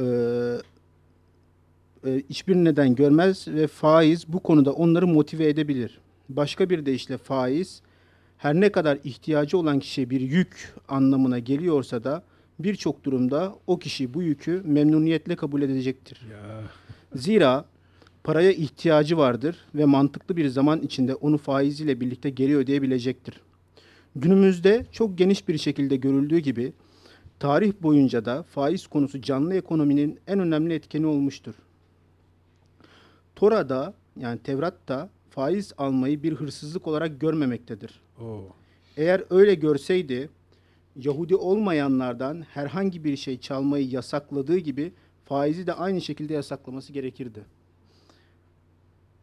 e, e, hiçbir neden görmez ve faiz bu konuda onları motive edebilir. Başka bir deyişle faiz her ne kadar ihtiyacı olan kişiye bir yük anlamına geliyorsa da birçok durumda o kişi bu yükü memnuniyetle kabul edecektir. Ya. Zira paraya ihtiyacı vardır ve mantıklı bir zaman içinde onu faiziyle birlikte geri ödeyebilecektir. Günümüzde çok geniş bir şekilde görüldüğü gibi tarih boyunca da faiz konusu canlı ekonominin en önemli etkeni olmuştur. Tora'da yani Tevrat'ta faiz almayı bir hırsızlık olarak görmemektedir. Oo. Eğer öyle görseydi Yahudi olmayanlardan herhangi bir şey çalmayı yasakladığı gibi faizi de aynı şekilde yasaklaması gerekirdi.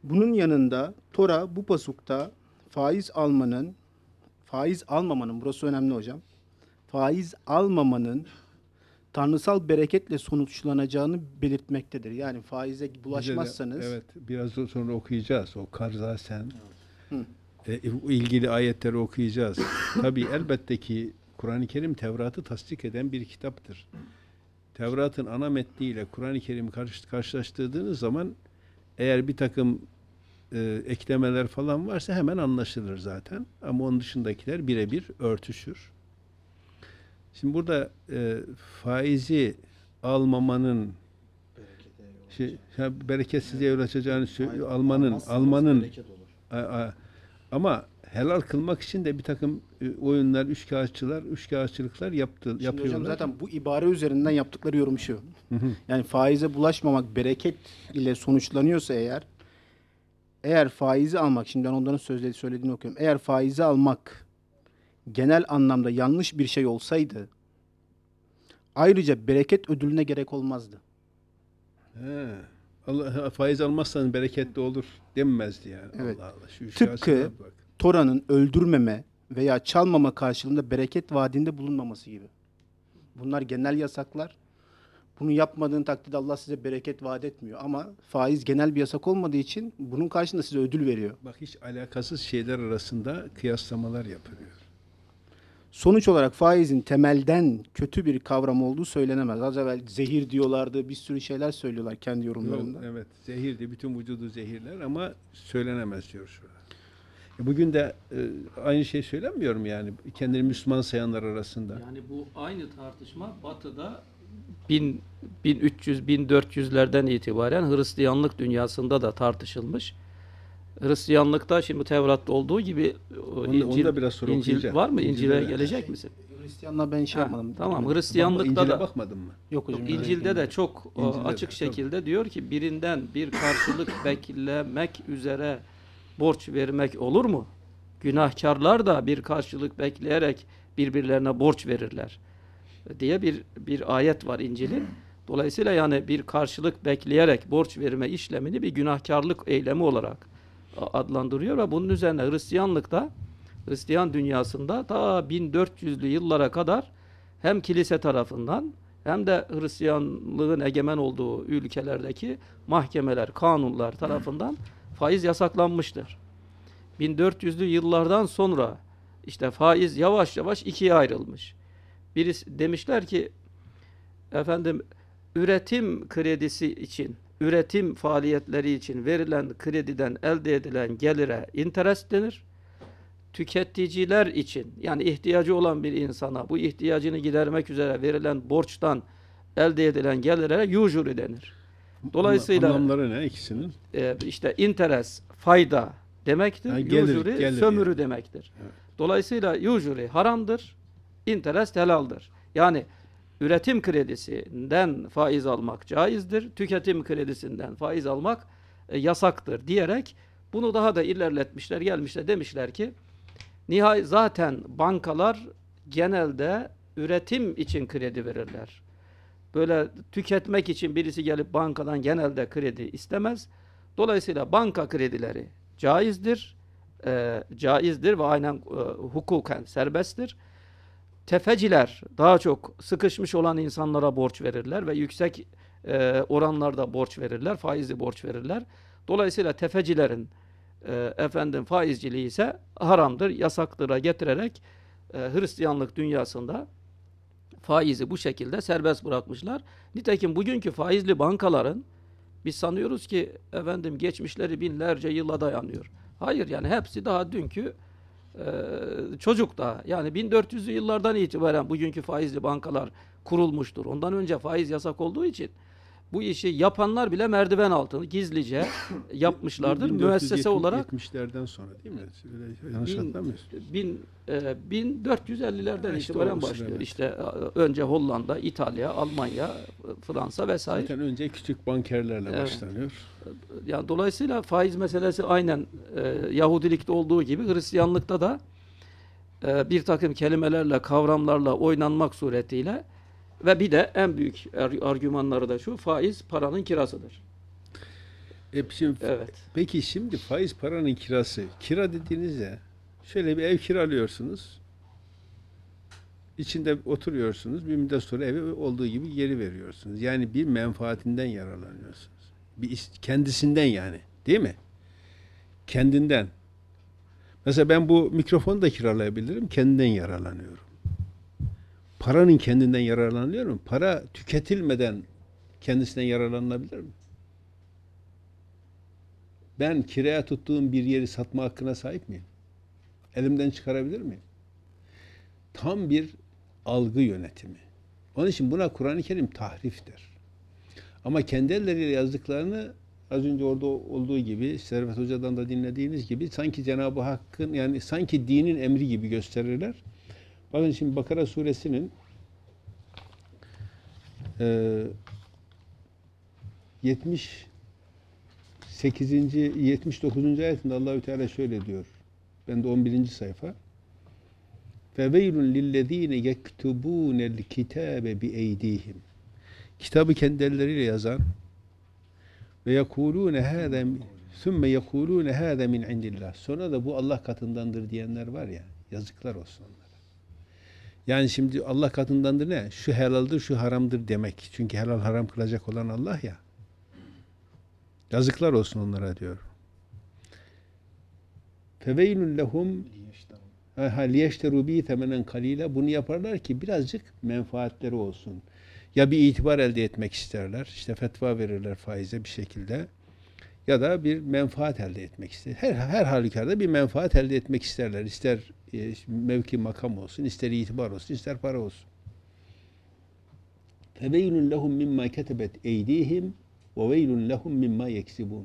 Bunun yanında Tora bu pasukta faiz almanın, faiz almamanın, burası önemli hocam, faiz almamanın tanrısal bereketle sonuçlanacağını belirtmektedir. Yani faize bulaşmazsanız. evet, biraz sonra okuyacağız. O karzasen evet. e, e ilgili ayetleri okuyacağız. Tabii elbette ki Kur'an-ı Kerim Tevrat'ı tasdik eden bir kitaptır. Tevrat'ın ana metniyle Kur'an-ı Kerim'i karşı, karşılaştırdığınız zaman eğer bir takım e, eklemeler falan varsa hemen anlaşılır zaten. Ama onun dışındakiler birebir örtüşür. Şimdi burada e, faizi almamanın şey, ya bereketsizliğe yol açacağını Hayır, almanın almanın ama helal kılmak için de bir takım e, oyunlar, üç kağıtçılar, üç kağıtçılıklar yaptı, Şimdi yapıyorlar. Hocam zaten bu ibare üzerinden yaptıkları yorum şu. yani faize bulaşmamak bereket ile sonuçlanıyorsa eğer eğer faizi almak, şimdi ben onların sözleri söylediğini okuyorum. Eğer faizi almak genel anlamda yanlış bir şey olsaydı ayrıca bereket ödülüne gerek olmazdı. He. Allah faiz almazsan bereketli olur denmezdi yani. Evet. Allah Allah. Şu Tıpkı Tora'nın öldürmeme veya çalmama karşılığında bereket vaadinde bulunmaması gibi. Bunlar genel yasaklar. Bunu yapmadığın takdirde Allah size bereket vaat etmiyor. Ama faiz genel bir yasak olmadığı için bunun karşılığında size ödül veriyor. Bak hiç alakasız şeyler arasında kıyaslamalar yapılıyor. Sonuç olarak faizin temelden kötü bir kavram olduğu söylenemez. Az evvel zehir diyorlardı, bir sürü şeyler söylüyorlar kendi yorumlarında. Yok, evet, zehirdi. Bütün vücudu zehirler ama söylenemez diyor şurada. E, bugün de e, aynı şey söylemiyorum yani kendini Müslüman sayanlar arasında. Yani bu aynı tartışma Batı'da 1300-1400'lerden itibaren Hristiyanlık dünyasında da tartışılmış. Hristiyanlıkta şimdi Tevrat'ta olduğu gibi e, onu, İncil, onu biraz sonra İncil var mı? İncil'e, İncil'e gelecek şey, misin? Hristiyanla ben şey ha, yapmadım. Tamam mi? Hristiyanlıkta da bakmadın mı? Yok hocam. İncil'de de çok İncil'de açık de, şekilde tabii. diyor ki birinden bir karşılık beklemek üzere borç vermek olur mu? Günahkarlar da bir karşılık bekleyerek birbirlerine borç verirler diye bir bir ayet var İncil'in. Dolayısıyla yani bir karşılık bekleyerek borç verme işlemini bir günahkarlık eylemi olarak adlandırıyor ve bunun üzerine Hristiyanlıkta Hristiyan dünyasında ta 1400'lü yıllara kadar hem kilise tarafından hem de Hristiyanlığın egemen olduğu ülkelerdeki mahkemeler, kanunlar tarafından faiz yasaklanmıştır. 1400'lü yıllardan sonra işte faiz yavaş yavaş ikiye ayrılmış. Birisi demişler ki efendim üretim kredisi için üretim faaliyetleri için verilen krediden elde edilen gelire interest denir. Tüketiciler için yani ihtiyacı olan bir insana bu ihtiyacını gidermek üzere verilen borçtan elde edilen gelire usury denir. Dolayısıyla anlamları ne ikisinin? E, işte interest fayda demektir. Yani gelir, usury gelir sömürü yani. demektir. Evet. Dolayısıyla usury haramdır. interest helaldir. Yani üretim kredisinden faiz almak caizdir, tüketim kredisinden faiz almak e, yasaktır diyerek bunu daha da ilerletmişler, gelmişler demişler ki nihayet zaten bankalar genelde üretim için kredi verirler. Böyle tüketmek için birisi gelip bankadan genelde kredi istemez. Dolayısıyla banka kredileri caizdir, e, caizdir ve aynen e, hukuken serbesttir tefeciler daha çok sıkışmış olan insanlara borç verirler ve yüksek e, oranlarda borç verirler, faizli borç verirler. Dolayısıyla tefecilerin e, efendim faizciliği ise haramdır, yasaktıra getirerek e, Hristiyanlık dünyasında faizi bu şekilde serbest bırakmışlar. Nitekim bugünkü faizli bankaların biz sanıyoruz ki efendim geçmişleri binlerce yıla dayanıyor. Hayır yani hepsi daha dünkü ee, çocuk da yani 1400'lü yıllardan itibaren bugünkü faizli bankalar kurulmuştur. Ondan önce faiz yasak olduğu için bu işi yapanlar bile merdiven altını gizlice yapmışlardır. Müessese olarak 70'lerden sonra değil mi? Yanlış hatırlamıyorsunuz. 1450'lerden e, işte itibaren başlıyor. Evet. İşte önce Hollanda, İtalya, Almanya, Fransa vesaire. Zaten önce küçük bankerlerle evet. başlanıyor. Yani dolayısıyla faiz meselesi aynen e, Yahudilikte olduğu gibi Hristiyanlıkta da e, bir takım kelimelerle, kavramlarla oynanmak suretiyle ve bir de en büyük er, argümanları da şu faiz paranın kirasıdır. E şimdi, evet. Peki şimdi faiz paranın kirası. Kira dediğinizde, şöyle bir ev kiralıyorsunuz. İçinde oturuyorsunuz. Bir müddet sonra evi olduğu gibi geri veriyorsunuz. Yani bir menfaatinden yararlanıyorsunuz. Bir kendisinden yani. Değil mi? Kendinden. Mesela ben bu mikrofonu da kiralayabilirim. Kendinden yararlanıyorum paranın kendinden yararlanılıyor mu? Para tüketilmeden kendisinden yararlanabilir mi? Ben kiraya tuttuğum bir yeri satma hakkına sahip miyim? Elimden çıkarabilir miyim? Tam bir algı yönetimi. Onun için buna Kur'an-ı Kerim tahrif der. Ama kendi elleriyle yazdıklarını az önce orada olduğu gibi Servet Hoca'dan da dinlediğiniz gibi sanki Cenab-ı Hakk'ın yani sanki dinin emri gibi gösterirler. Bakın şimdi Bakara suresinin 78. E, 79. ayetinde Allahü Teala şöyle diyor. Ben de 11. sayfa. Feveylun lillezine yektubunel kitabe bi eydihim. Kitabı kendileriyle yazan ve yekulune hâze sümme yekulune hâze min indillah. Sonra da bu Allah katındandır diyenler var ya. Yazıklar olsun. Yani şimdi Allah katındandır ne? Şu helaldir, şu haramdır demek. Çünkü helal haram kılacak olan Allah ya. Yazıklar olsun onlara diyor. Feveylun lehum liyeşteru bi temenen kalile. Bunu yaparlar ki birazcık menfaatleri olsun. Ya bir itibar elde etmek isterler. İşte fetva verirler faize bir şekilde ya da bir menfaat elde etmek ister. Her, her halükarda bir menfaat elde etmek isterler. İster e, mevki makam olsun, ister itibar olsun, ister para olsun. فَوَيْلٌ لَهُمْ مِمَّا كَتَبَتْ اَيْدِيهِمْ وَوَيْلٌ لَهُمْ مِمَّا يَكْسِبُونَ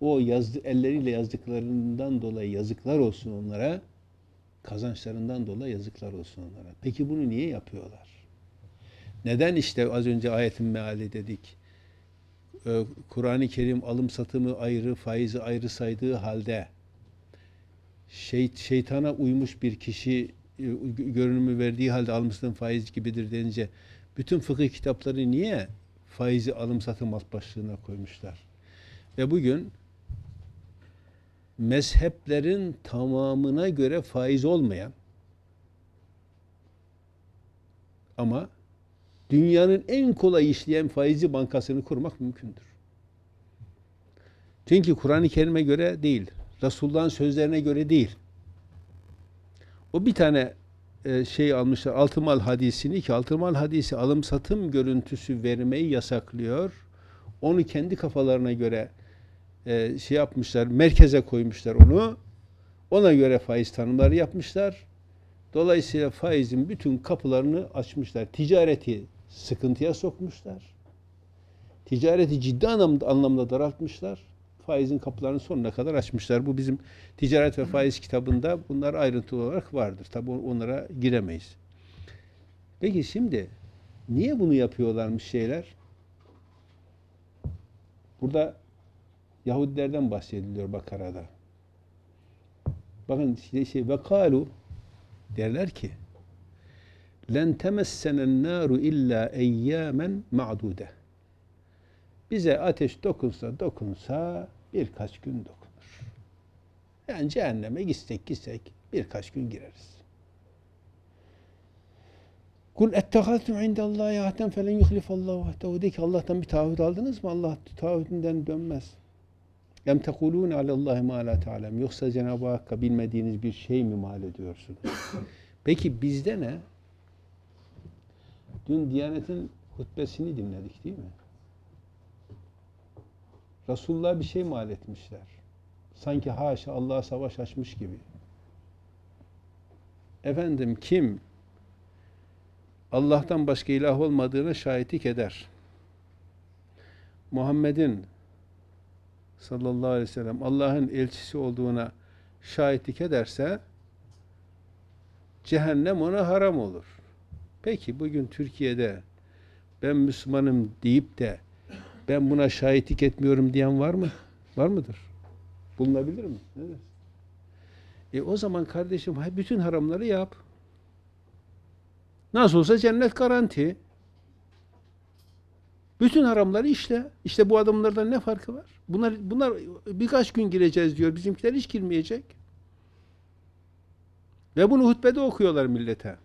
O yazdı, elleriyle yazdıklarından dolayı yazıklar olsun onlara, kazançlarından dolayı yazıklar olsun onlara. Peki bunu niye yapıyorlar? Neden işte az önce ayetin meali dedik? E, Kur'an-ı Kerim alım satımı ayrı, faizi ayrı saydığı halde şeytana uymuş bir kişi e, görünümü verdiği halde alım satım faiz gibidir denince bütün fıkıh kitapları niye faizi alım satım alt başlığına koymuşlar? Ve bugün mezheplerin tamamına göre faiz olmayan ama dünyanın en kolay işleyen faizci bankasını kurmak mümkündür. Çünkü Kur'an-ı Kerim'e göre değil, Resulullah'ın sözlerine göre değil. O bir tane e, şey almışlar, Altımal hadisini ki Altımal hadisi alım satım görüntüsü vermeyi yasaklıyor. Onu kendi kafalarına göre e, şey yapmışlar, merkeze koymuşlar onu. Ona göre faiz tanımları yapmışlar. Dolayısıyla faizin bütün kapılarını açmışlar. Ticareti sıkıntıya sokmuşlar. Ticareti ciddi anlamda, anlamda daraltmışlar. Faizin kapılarını sonuna kadar açmışlar. Bu bizim ticaret ve faiz kitabında bunlar ayrıntılı olarak vardır. Tabi onlara giremeyiz. Peki şimdi niye bunu yapıyorlarmış şeyler? Burada Yahudilerden bahsediliyor Bakara'da. Bakın işte şey vekalu derler ki len temessenen naru illa eyyamen ma'dude. Bize ateş dokunsa dokunsa birkaç gün dokunur. Yani cehenneme gitsek gitsek birkaç gün gireriz. Kul ettehaztum indallahi ahden felen yuhlifallahu ahdehu. De ki Allah'tan bir taahhüt aldınız mı? Allah taahhütünden dönmez. Lem tekulûne alallâhi mâ lâ te'alem. Yoksa Cenab-ı Hakk'a bilmediğiniz bir şey mi mal ediyorsunuz? Peki bizde ne? Dün Diyanet'in hutbesini dinledik değil mi? Resulullah'a bir şey mal etmişler. Sanki haşa Allah'a savaş açmış gibi. Efendim kim Allah'tan başka ilah olmadığına şahitlik eder. Muhammed'in sallallahu aleyhi ve sellem Allah'ın elçisi olduğuna şahitlik ederse cehennem ona haram olur. Peki bugün Türkiye'de ben Müslümanım deyip de ben buna şahitlik etmiyorum diyen var mı? Var mıdır? Bulunabilir mi? Ne E o zaman kardeşim bütün haramları yap. Nasıl olsa cennet garanti. Bütün haramları işle. İşte bu adamlardan ne farkı var? Bunlar, bunlar birkaç gün gireceğiz diyor. Bizimkiler hiç girmeyecek. Ve bunu hutbede okuyorlar millete.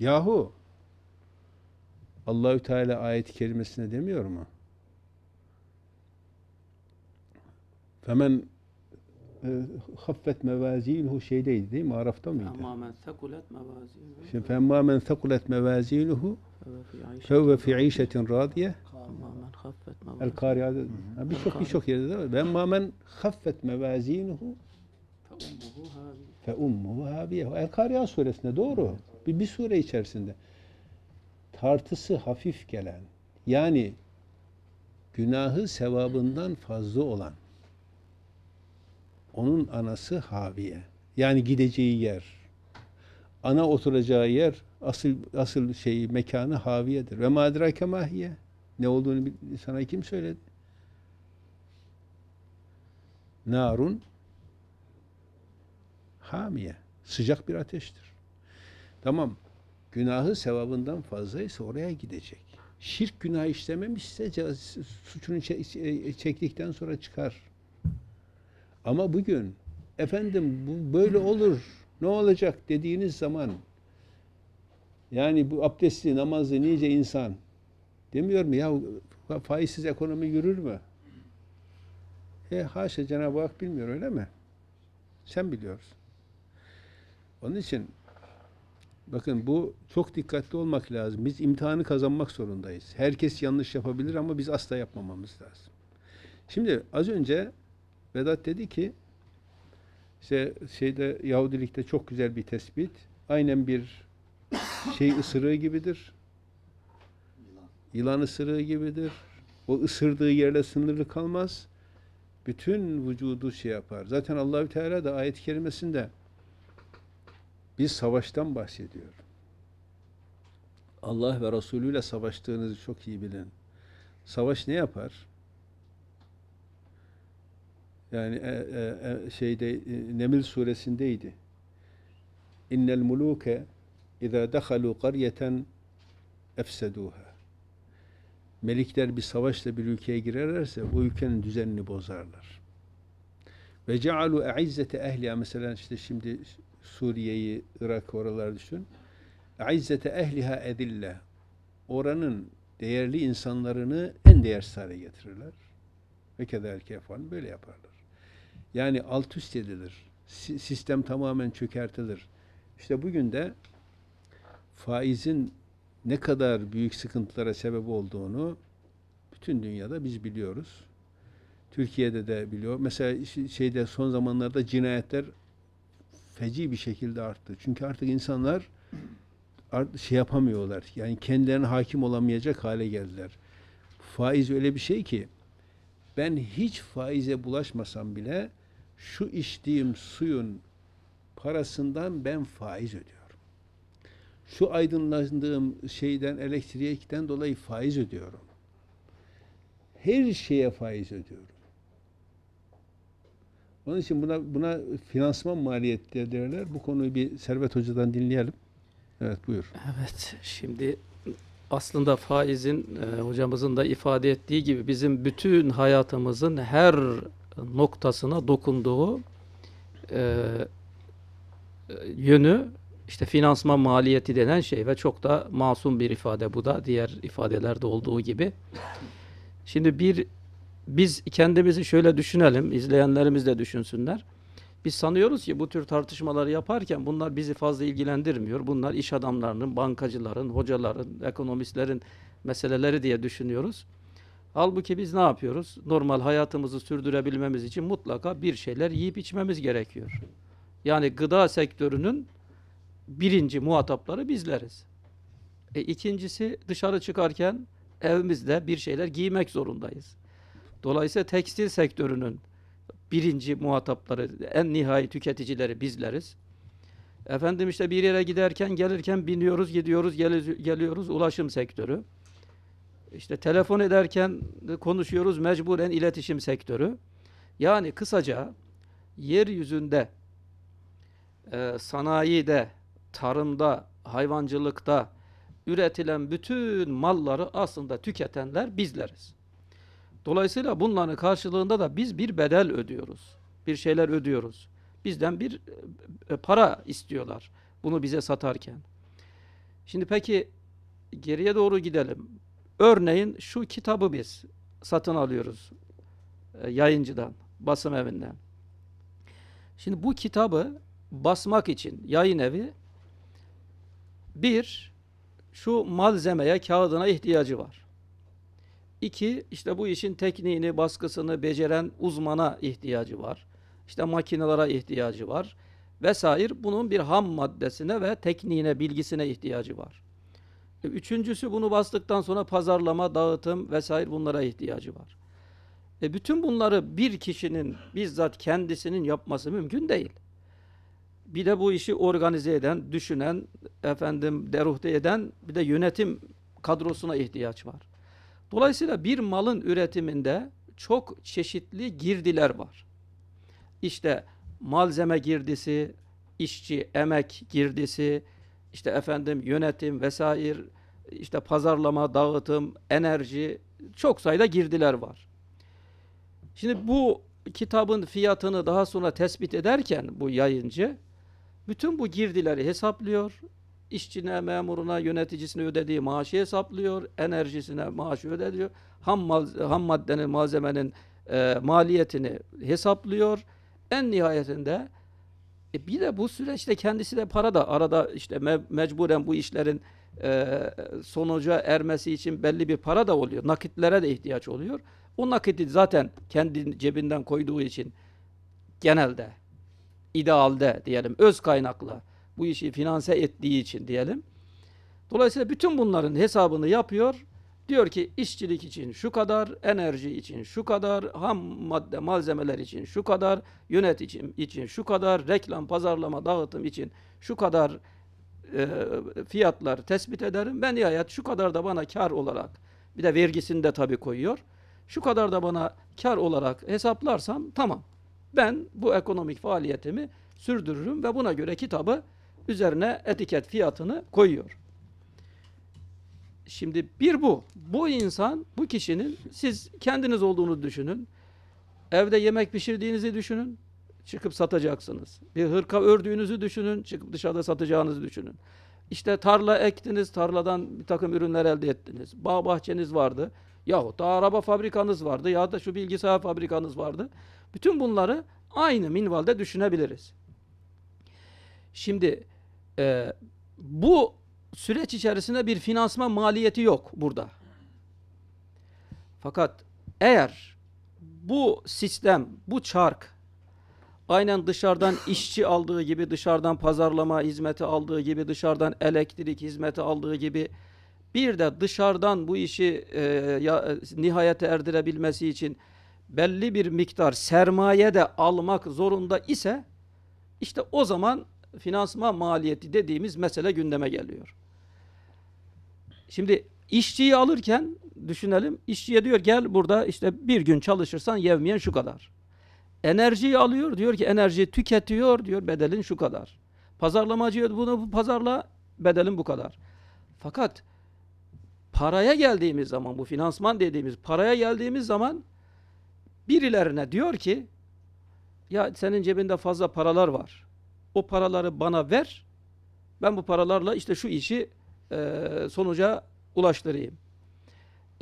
Yahu Allahü Teala ayet-i kerimesine demiyor mu? Femen e, haffet mevazinuhu şeydeydi değil mi? Araf'ta mıydı? Femma men sekulet mevazinuhu. Şimdi femma men sekulet mevazinuhu fevve fi işetin radiye el kariyade birçok birçok yerde de var. Femma men haffet mevazinuhu fe ummuhu habiye. El Kariya suresinde doğru. Evet bir sure içerisinde tartısı hafif gelen yani günahı sevabından fazla olan onun anası Haviye. Yani gideceği yer. Ana oturacağı yer asıl asıl şeyi mekanı Haviye'dir. Ve madrake mahiye. Ne olduğunu sana kim söyledi? Narun hamiye. Sıcak bir ateştir. Tamam günahı sevabından fazlaysa oraya gidecek. Şirk günah işlememişse suçunu çektikten sonra çıkar. Ama bugün efendim bu böyle olur ne olacak dediğiniz zaman yani bu abdestli, namazlı nice insan demiyor mu ya faizsiz ekonomi yürür mü? He, haşa Cenab-ı Hak bilmiyor öyle mi? Sen biliyorsun. Onun için Bakın bu çok dikkatli olmak lazım. Biz imtihanı kazanmak zorundayız. Herkes yanlış yapabilir ama biz asla yapmamamız lazım. Şimdi az önce Vedat dedi ki işte şeyde Yahudilikte çok güzel bir tespit. Aynen bir şey ısırığı gibidir. Yılan ısırığı gibidir. O ısırdığı yerle sınırlı kalmaz. Bütün vücudu şey yapar. Zaten Allahü Teala da ayet-i kerimesinde biz savaştan bahsediyor. Allah ve Resulü ile savaştığınızı çok iyi bilin. Savaş ne yapar? Yani e, e, e şeyde e, Nemil suresindeydi. İnnel muluke izâ dehalû qaryeten efseduha. Melikler bir savaşla bir ülkeye girerlerse o ülkenin düzenini bozarlar. Ve cealu e'izzete ehliya mesela işte şimdi Suriye'yi, Irak oraları düşün. İzzete ehliha edille. Oranın değerli insanlarını en değersiz hale getirirler. Ve kederke falan böyle yaparlar. Yani alt üst edilir. Sistem tamamen çökertilir. İşte bugün de faizin ne kadar büyük sıkıntılara sebep olduğunu bütün dünyada biz biliyoruz. Türkiye'de de biliyor. Mesela şeyde son zamanlarda cinayetler feci bir şekilde arttı. Çünkü artık insanlar şey yapamıyorlar. Yani kendilerine hakim olamayacak hale geldiler. Faiz öyle bir şey ki ben hiç faize bulaşmasam bile şu içtiğim suyun parasından ben faiz ödüyorum. Şu aydınlandığım şeyden elektriğe dolayı faiz ödüyorum. Her şeye faiz ödüyorum. Onun için buna buna finansman maliyet derler. Bu konuyu bir Servet Hoca'dan dinleyelim. Evet buyur. Evet şimdi aslında faizin e, hocamızın da ifade ettiği gibi bizim bütün hayatımızın her noktasına dokunduğu e, yönü işte finansman maliyeti denen şey ve çok da masum bir ifade bu da diğer ifadelerde olduğu gibi. Şimdi bir biz kendimizi şöyle düşünelim, izleyenlerimiz de düşünsünler. Biz sanıyoruz ki bu tür tartışmaları yaparken bunlar bizi fazla ilgilendirmiyor. Bunlar iş adamlarının, bankacıların, hocaların, ekonomistlerin meseleleri diye düşünüyoruz. Halbuki biz ne yapıyoruz? Normal hayatımızı sürdürebilmemiz için mutlaka bir şeyler yiyip içmemiz gerekiyor. Yani gıda sektörünün birinci muhatapları bizleriz. E, ikincisi dışarı çıkarken evimizde bir şeyler giymek zorundayız. Dolayısıyla tekstil sektörünün birinci muhatapları, en nihai tüketicileri bizleriz. Efendim işte bir yere giderken gelirken biniyoruz, gidiyoruz, gel geliyoruz ulaşım sektörü. İşte telefon ederken konuşuyoruz mecburen iletişim sektörü. Yani kısaca yeryüzünde e, sanayide, tarımda, hayvancılıkta üretilen bütün malları aslında tüketenler bizleriz. Dolayısıyla bunların karşılığında da biz bir bedel ödüyoruz. Bir şeyler ödüyoruz. Bizden bir e, para istiyorlar bunu bize satarken. Şimdi peki geriye doğru gidelim. Örneğin şu kitabı biz satın alıyoruz e, yayıncıdan, basım evinden. Şimdi bu kitabı basmak için yayın evi bir şu malzemeye, kağıdına ihtiyacı var. İki, işte bu işin tekniğini, baskısını beceren uzmana ihtiyacı var. İşte makinelere ihtiyacı var vesaire. Bunun bir ham maddesine ve tekniğine, bilgisine ihtiyacı var. E, üçüncüsü bunu bastıktan sonra pazarlama, dağıtım vesaire bunlara ihtiyacı var. E bütün bunları bir kişinin bizzat kendisinin yapması mümkün değil. Bir de bu işi organize eden, düşünen, efendim deruhte eden bir de yönetim kadrosuna ihtiyaç var. Dolayısıyla bir malın üretiminde çok çeşitli girdiler var. İşte malzeme girdisi, işçi, emek girdisi, işte efendim yönetim vesaire, işte pazarlama, dağıtım, enerji çok sayıda girdiler var. Şimdi bu kitabın fiyatını daha sonra tespit ederken bu yayıncı bütün bu girdileri hesaplıyor işçine, memuruna, yöneticisine ödediği maaşı hesaplıyor, enerjisine maaşı ödediyor, ham, ham maddenin, malzemenin e, maliyetini hesaplıyor. En nihayetinde e, bir de bu süreçte kendisi de para da arada işte me, mecburen bu işlerin e, sonuca ermesi için belli bir para da oluyor. Nakitlere de ihtiyaç oluyor. O nakiti zaten kendi cebinden koyduğu için genelde idealde diyelim öz kaynaklı bu işi finanse ettiği için diyelim. Dolayısıyla bütün bunların hesabını yapıyor. Diyor ki işçilik için şu kadar, enerji için şu kadar, ham madde malzemeler için şu kadar, yönet için, için şu kadar, reklam, pazarlama, dağıtım için şu kadar e, fiyatlar tespit ederim. Ben nihayet şu kadar da bana kar olarak bir de vergisini de tabii koyuyor. Şu kadar da bana kar olarak hesaplarsam tamam. Ben bu ekonomik faaliyetimi sürdürürüm ve buna göre kitabı üzerine etiket fiyatını koyuyor. Şimdi bir bu. Bu insan, bu kişinin siz kendiniz olduğunu düşünün. Evde yemek pişirdiğinizi düşünün. Çıkıp satacaksınız. Bir hırka ördüğünüzü düşünün. Çıkıp dışarıda satacağınızı düşünün. İşte tarla ektiniz, tarladan bir takım ürünler elde ettiniz. Bağ bahçeniz vardı. Yahut da araba fabrikanız vardı. Ya da şu bilgisayar fabrikanız vardı. Bütün bunları aynı minvalde düşünebiliriz. Şimdi e, bu süreç içerisinde bir finansman maliyeti yok burada. Fakat eğer bu sistem, bu çark aynen dışarıdan işçi aldığı gibi, dışarıdan pazarlama hizmeti aldığı gibi, dışarıdan elektrik hizmeti aldığı gibi bir de dışarıdan bu işi e, ya, e, nihayete erdirebilmesi için belli bir miktar sermaye de almak zorunda ise işte o zaman finansman maliyeti dediğimiz mesele gündeme geliyor. Şimdi işçiyi alırken düşünelim. işçiye diyor gel burada işte bir gün çalışırsan yevmiyen şu kadar. Enerjiyi alıyor diyor ki enerjiyi tüketiyor diyor bedelin şu kadar. Pazarlamacı diyor bunu bu pazarla bedelin bu kadar. Fakat paraya geldiğimiz zaman bu finansman dediğimiz paraya geldiğimiz zaman birilerine diyor ki ya senin cebinde fazla paralar var o paraları bana ver. Ben bu paralarla işte şu işi e, sonuca ulaştırayım.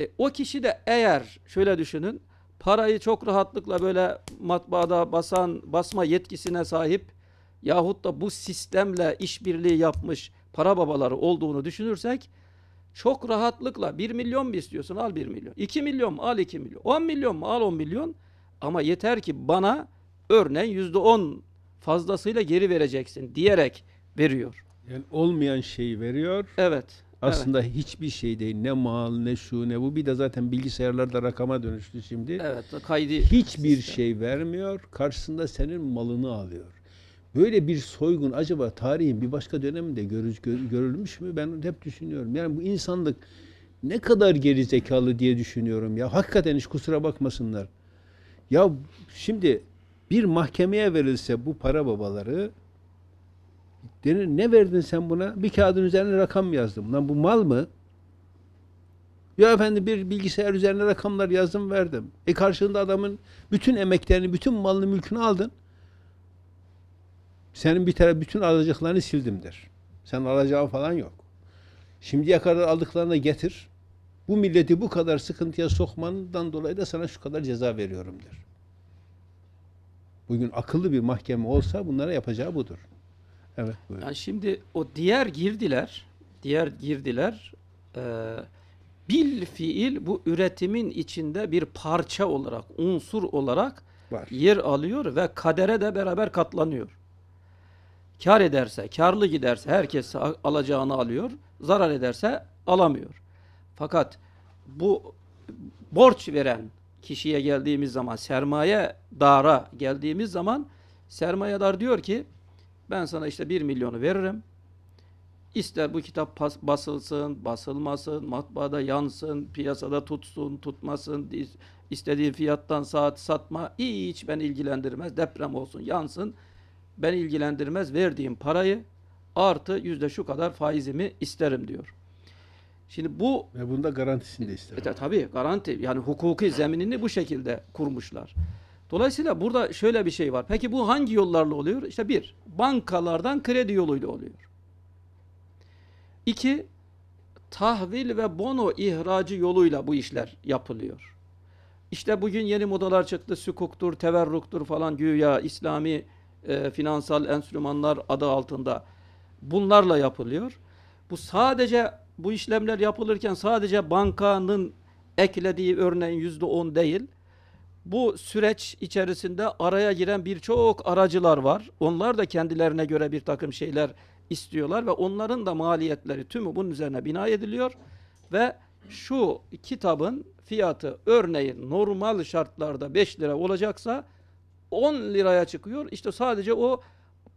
E, o kişi de eğer şöyle düşünün parayı çok rahatlıkla böyle matbaada basan basma yetkisine sahip yahut da bu sistemle işbirliği yapmış para babaları olduğunu düşünürsek çok rahatlıkla 1 milyon mu istiyorsun al 1 milyon. 2 milyon mu al 2 milyon. 10 milyon mu al 10 milyon. Ama yeter ki bana örneğin %10 fazlasıyla geri vereceksin diyerek veriyor. Yani olmayan şeyi veriyor. Evet. Aslında evet. hiçbir şey değil. Ne mal, ne şu, ne bu. Bir de zaten bilgisayarlarda rakama dönüştü şimdi. Evet, kaydı. Hiçbir sistem. şey vermiyor. Karşısında senin malını alıyor. Böyle bir soygun acaba tarihin bir başka döneminde görür, görülmüş mü? Ben hep düşünüyorum. Yani bu insanlık ne kadar geri zekalı diye düşünüyorum ya. Hakikaten hiç kusura bakmasınlar. Ya şimdi bir mahkemeye verilse bu para babaları denir, ne verdin sen buna? Bir kağıdın üzerine rakam yazdım. Lan bu mal mı? Ya efendim bir bilgisayar üzerine rakamlar yazdım verdim. E karşılığında adamın bütün emeklerini, bütün malını, mülkünü aldın. Senin bir tara bütün alacaklarını sildimdir. Sen alacağın falan yok. Şimdiye kadar aldıklarını getir. Bu milleti bu kadar sıkıntıya sokmandan dolayı da sana şu kadar ceza veriyorumdur. Bugün akıllı bir mahkeme olsa bunlara yapacağı budur. Evet. Buyurun. Yani şimdi o diğer girdiler, diğer girdiler e, bil fiil bu üretimin içinde bir parça olarak, unsur olarak Var. yer alıyor ve kadere de beraber katlanıyor. Kar ederse, karlı giderse herkes alacağını alıyor, zarar ederse alamıyor. Fakat bu borç veren, kişiye geldiğimiz zaman, sermaye dara geldiğimiz zaman sermayedar diyor ki ben sana işte bir milyonu veririm. İster bu kitap basılsın, basılmasın, matbaada yansın, piyasada tutsun, tutmasın, istediğin fiyattan saat satma hiç ben ilgilendirmez. Deprem olsun, yansın. Ben ilgilendirmez verdiğim parayı artı yüzde şu kadar faizimi isterim diyor. Şimdi bu ve bunda garantisini de ister. E, tabii garanti yani hukuki zeminini bu şekilde kurmuşlar. Dolayısıyla burada şöyle bir şey var. Peki bu hangi yollarla oluyor? İşte bir, bankalardan kredi yoluyla oluyor. İki, tahvil ve bono ihracı yoluyla bu işler yapılıyor. İşte bugün yeni modalar çıktı. Sukuktur, teverruktur falan güya İslami e, finansal enstrümanlar adı altında bunlarla yapılıyor. Bu sadece bu işlemler yapılırken sadece bankanın eklediği örneğin yüzde on değil. Bu süreç içerisinde araya giren birçok aracılar var. Onlar da kendilerine göre bir takım şeyler istiyorlar ve onların da maliyetleri tümü bunun üzerine bina ediliyor ve şu kitabın fiyatı örneğin normal şartlarda 5 lira olacaksa 10 liraya çıkıyor. İşte sadece o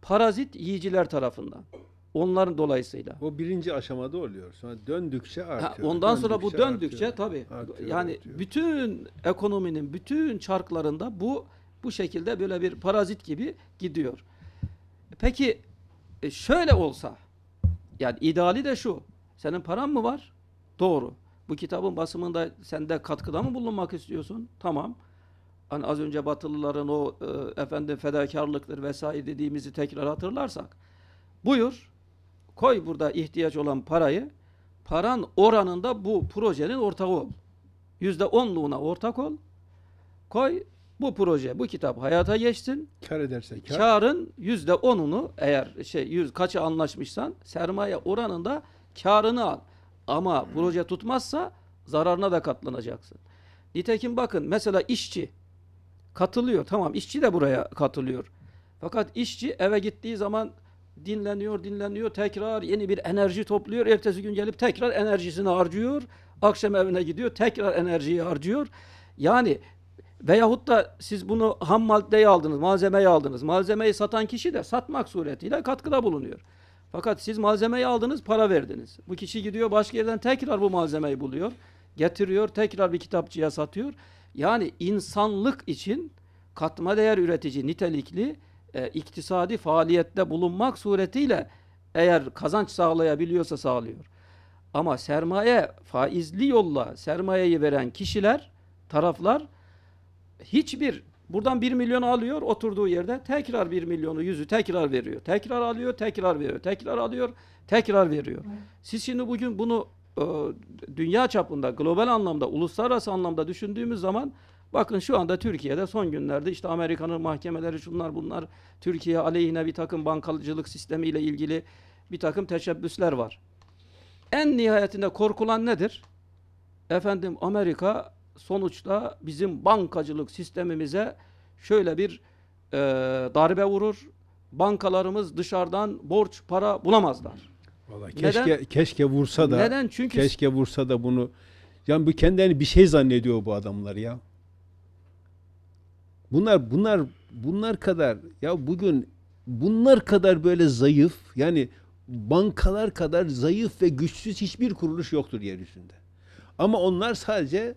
parazit yiyiciler tarafından. Onların dolayısıyla. O birinci aşamada oluyor. Sonra döndükçe artıyor. Ha, ondan döndükçe sonra bu döndükçe artıyor, tabii artıyor, yani artıyor. bütün ekonominin bütün çarklarında bu bu şekilde böyle bir parazit gibi gidiyor. Peki e, şöyle olsa yani ideali de şu. Senin paran mı var? Doğru. Bu kitabın basımında sen de katkıda mı bulunmak istiyorsun? Tamam. Hani az önce Batılıların o e, efendim fedakarlıktır vesaire dediğimizi tekrar hatırlarsak. Buyur. Koy burada ihtiyaç olan parayı. Paran oranında bu projenin ortağı ol. Yüzde onluğuna ortak ol. Koy bu proje, bu kitap hayata geçsin. Kar ederse kar. Karın yüzde onunu eğer şey yüz kaça anlaşmışsan sermaye oranında karını al. Ama hmm. proje tutmazsa zararına da katlanacaksın. Nitekim bakın mesela işçi katılıyor. Tamam işçi de buraya katılıyor. Fakat işçi eve gittiği zaman dinleniyor, dinleniyor, tekrar yeni bir enerji topluyor. Ertesi gün gelip tekrar enerjisini harcıyor. Akşam evine gidiyor, tekrar enerjiyi harcıyor. Yani veyahut da siz bunu ham maddeyi aldınız, malzemeyi aldınız. Malzemeyi satan kişi de satmak suretiyle katkıda bulunuyor. Fakat siz malzemeyi aldınız, para verdiniz. Bu kişi gidiyor başka yerden tekrar bu malzemeyi buluyor. Getiriyor, tekrar bir kitapçıya satıyor. Yani insanlık için katma değer üretici, nitelikli e, iktisadi faaliyette bulunmak suretiyle eğer kazanç sağlayabiliyorsa sağlıyor. Ama sermaye faizli yolla sermayeyi veren kişiler, taraflar hiçbir buradan 1 milyon alıyor oturduğu yerde tekrar 1 milyonu yüzü tekrar veriyor. Tekrar alıyor, tekrar veriyor, tekrar alıyor, tekrar veriyor. Siz şimdi bugün bunu e, dünya çapında, global anlamda, uluslararası anlamda düşündüğümüz zaman Bakın şu anda Türkiye'de son günlerde işte Amerika'nın mahkemeleri şunlar bunlar Türkiye aleyhine bir takım bankacılık sistemiyle ilgili bir takım teşebbüsler var. En nihayetinde korkulan nedir? Efendim Amerika sonuçta bizim bankacılık sistemimize şöyle bir e, darbe vurur. Bankalarımız dışarıdan borç para bulamazlar. Vallahi keşke neden? keşke vursa da. Neden? Çünkü keşke vursa da bunu yani bu kendini bir şey zannediyor bu adamlar ya. Bunlar bunlar bunlar kadar ya bugün bunlar kadar böyle zayıf yani bankalar kadar zayıf ve güçsüz hiçbir kuruluş yoktur yeryüzünde. Ama onlar sadece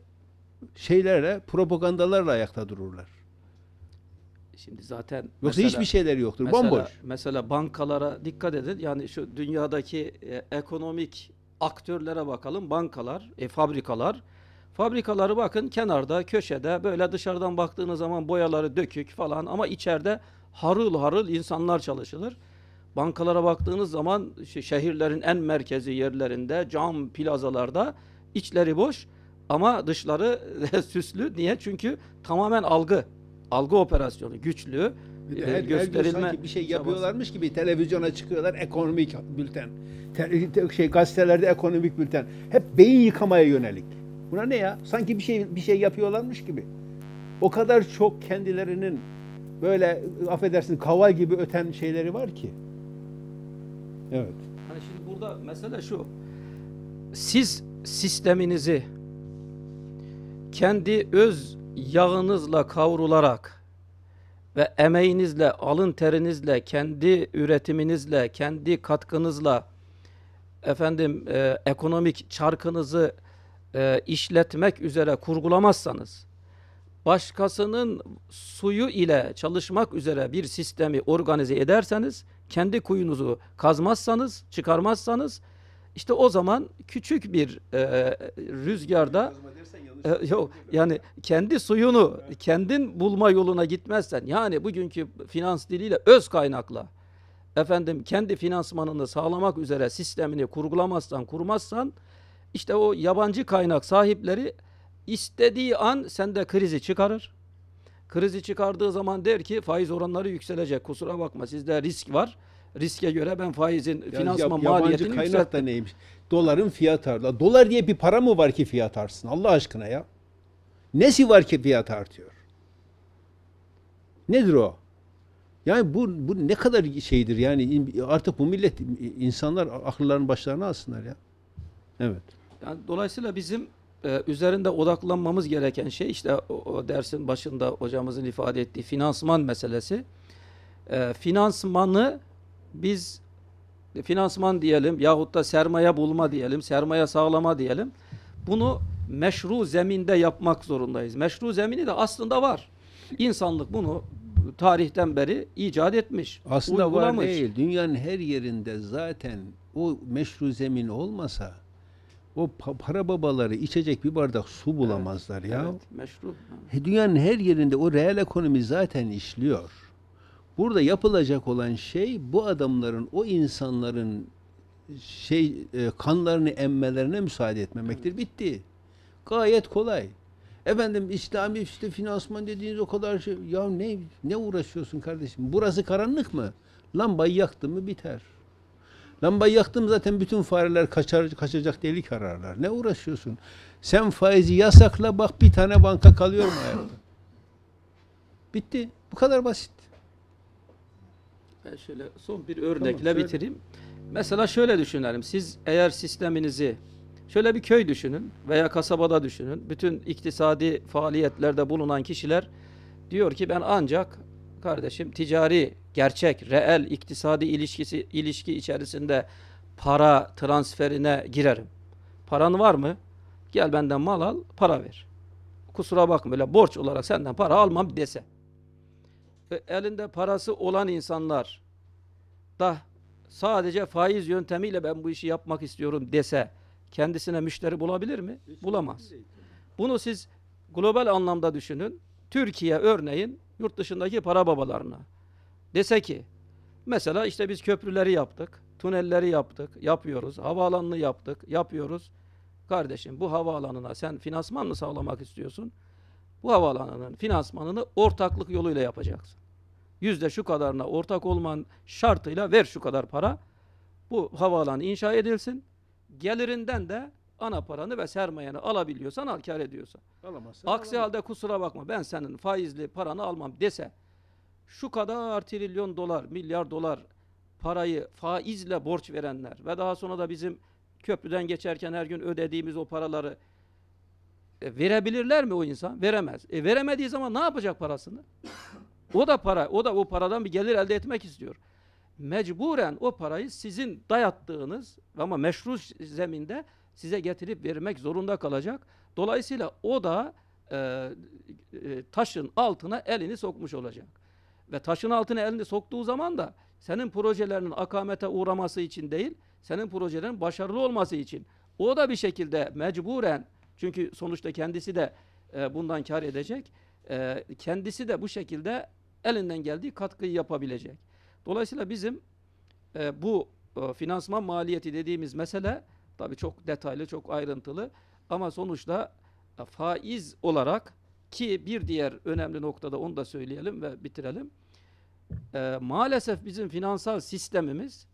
şeylerle, propagandalarla ayakta dururlar. Şimdi zaten yoksa mesela, hiçbir şeyleri yoktur. Mesela, bomboş. Mesela bankalara dikkat edin. Yani şu dünyadaki e, ekonomik aktörlere bakalım. Bankalar, e, fabrikalar, Fabrikaları bakın kenarda, köşede böyle dışarıdan baktığınız zaman boyaları dökük falan ama içeride harıl harıl insanlar çalışılır. Bankalara baktığınız zaman şehirlerin en merkezi yerlerinde cam plazalarda içleri boş ama dışları süslü. Niye? Çünkü tamamen algı. Algı operasyonu güçlü. Bir e, her, gösterilme her sanki bir şey yapıyorlarmış gibi televizyona çıkıyorlar ekonomik bülten. Te, te, şey gazetelerde ekonomik bülten. Hep beyin yıkamaya yönelik. Buna ne ya? Sanki bir şey bir şey yapıyorlarmış gibi. O kadar çok kendilerinin böyle affedersin kaval gibi öten şeyleri var ki. Evet. Hani şimdi burada mesele şu. Siz sisteminizi kendi öz yağınızla kavrularak ve emeğinizle, alın terinizle, kendi üretiminizle, kendi katkınızla efendim e, ekonomik çarkınızı e, işletmek üzere kurgulamazsanız, başkasının suyu ile çalışmak üzere bir sistemi organize ederseniz, kendi kuyunuzu kazmazsanız, çıkarmazsanız, işte o zaman küçük bir e, rüzgarda e, yok yani kendi suyunu kendin bulma yoluna gitmezsen yani bugünkü finans diliyle öz kaynakla efendim kendi finansmanını sağlamak üzere sistemini kurgulamazsan kurmazsan işte o yabancı kaynak sahipleri istediği an sende krizi çıkarır. Krizi çıkardığı zaman der ki faiz oranları yükselecek. Kusura bakma sizde risk var. Riske göre ben faizin yani finansman yab maliyetini kaynak da neymiş? Doların fiyat artıyor. Dolar diye bir para mı var ki fiyat artsın Allah aşkına ya? Nesi var ki fiyat artıyor? Nedir o? Yani bu, bu ne kadar şeydir yani artık bu millet insanlar akıllarını başlarına alsınlar ya. Evet. Yani dolayısıyla bizim e, üzerinde odaklanmamız gereken şey işte o, o dersin başında hocamızın ifade ettiği finansman meselesi. E, finansmanı biz e, finansman diyelim yahut da sermaye bulma diyelim, sermaye sağlama diyelim. Bunu meşru zeminde yapmak zorundayız. Meşru zemini de aslında var. İnsanlık bunu tarihten beri icat etmiş. Aslında uygulamış. var değil. Dünyanın her yerinde zaten o meşru zemin olmasa o para babaları içecek bir bardak su bulamazlar evet, ya. Evet, meşru. dünyanın her yerinde o reel ekonomi zaten işliyor. Burada yapılacak olan şey bu adamların, o insanların şey e, kanlarını emmelerine müsaade etmemektir. Evet. Bitti. Gayet kolay. Efendim İslami işte finansman dediğiniz o kadar şey. Ya ne ne uğraşıyorsun kardeşim? Burası karanlık mı? Lambayı yaktı mı biter. Lambayı yaktım zaten bütün fareler kaçar, kaçacak deli kararlar. Ne uğraşıyorsun? Sen faizi yasakla bak bir tane banka kalıyor mu ayakta? Bitti. Bu kadar basit. Ben şöyle son bir örnekle tamam, bitireyim. Mesela şöyle düşünelim. Siz eğer sisteminizi şöyle bir köy düşünün veya kasabada düşünün. Bütün iktisadi faaliyetlerde bulunan kişiler diyor ki ben ancak kardeşim ticari, gerçek, reel, iktisadi ilişkisi, ilişki içerisinde para transferine girerim. Paran var mı? Gel benden mal al, para ver. Kusura bakma öyle borç olarak senden para almam dese. E, elinde parası olan insanlar da sadece faiz yöntemiyle ben bu işi yapmak istiyorum dese kendisine müşteri bulabilir mi? Bulamaz. Bunu siz global anlamda düşünün. Türkiye örneğin yurt dışındaki para babalarına dese ki mesela işte biz köprüleri yaptık, tünelleri yaptık, yapıyoruz, havaalanını yaptık, yapıyoruz. Kardeşim bu havaalanına sen finansman mı sağlamak istiyorsun? Bu havaalanının finansmanını ortaklık yoluyla yapacaksın. Yüzde şu kadarına ortak olman şartıyla ver şu kadar para. Bu havaalanı inşa edilsin. Gelirinden de ana paranı ve sermayeni alabiliyorsan al kar ediyorsan. Alamazsan Aksi alamaz. halde kusura bakma ben senin faizli paranı almam dese şu kadar trilyon dolar, milyar dolar parayı faizle borç verenler ve daha sonra da bizim köprüden geçerken her gün ödediğimiz o paraları e, verebilirler mi o insan? Veremez. E veremediği zaman ne yapacak parasını? o da para, o da o paradan bir gelir elde etmek istiyor. Mecburen o parayı sizin dayattığınız ama meşru zeminde size getirip vermek zorunda kalacak. Dolayısıyla o da e, e, taşın altına elini sokmuş olacak. Ve taşın altına elini soktuğu zaman da senin projelerinin akamete uğraması için değil, senin projelerin başarılı olması için. O da bir şekilde mecburen, çünkü sonuçta kendisi de e, bundan kar edecek, e, kendisi de bu şekilde elinden geldiği katkıyı yapabilecek. Dolayısıyla bizim e, bu e, finansman maliyeti dediğimiz mesele, Tabii çok detaylı, çok ayrıntılı ama sonuçta e, faiz olarak ki bir diğer önemli noktada onu da söyleyelim ve bitirelim. E, maalesef bizim finansal sistemimiz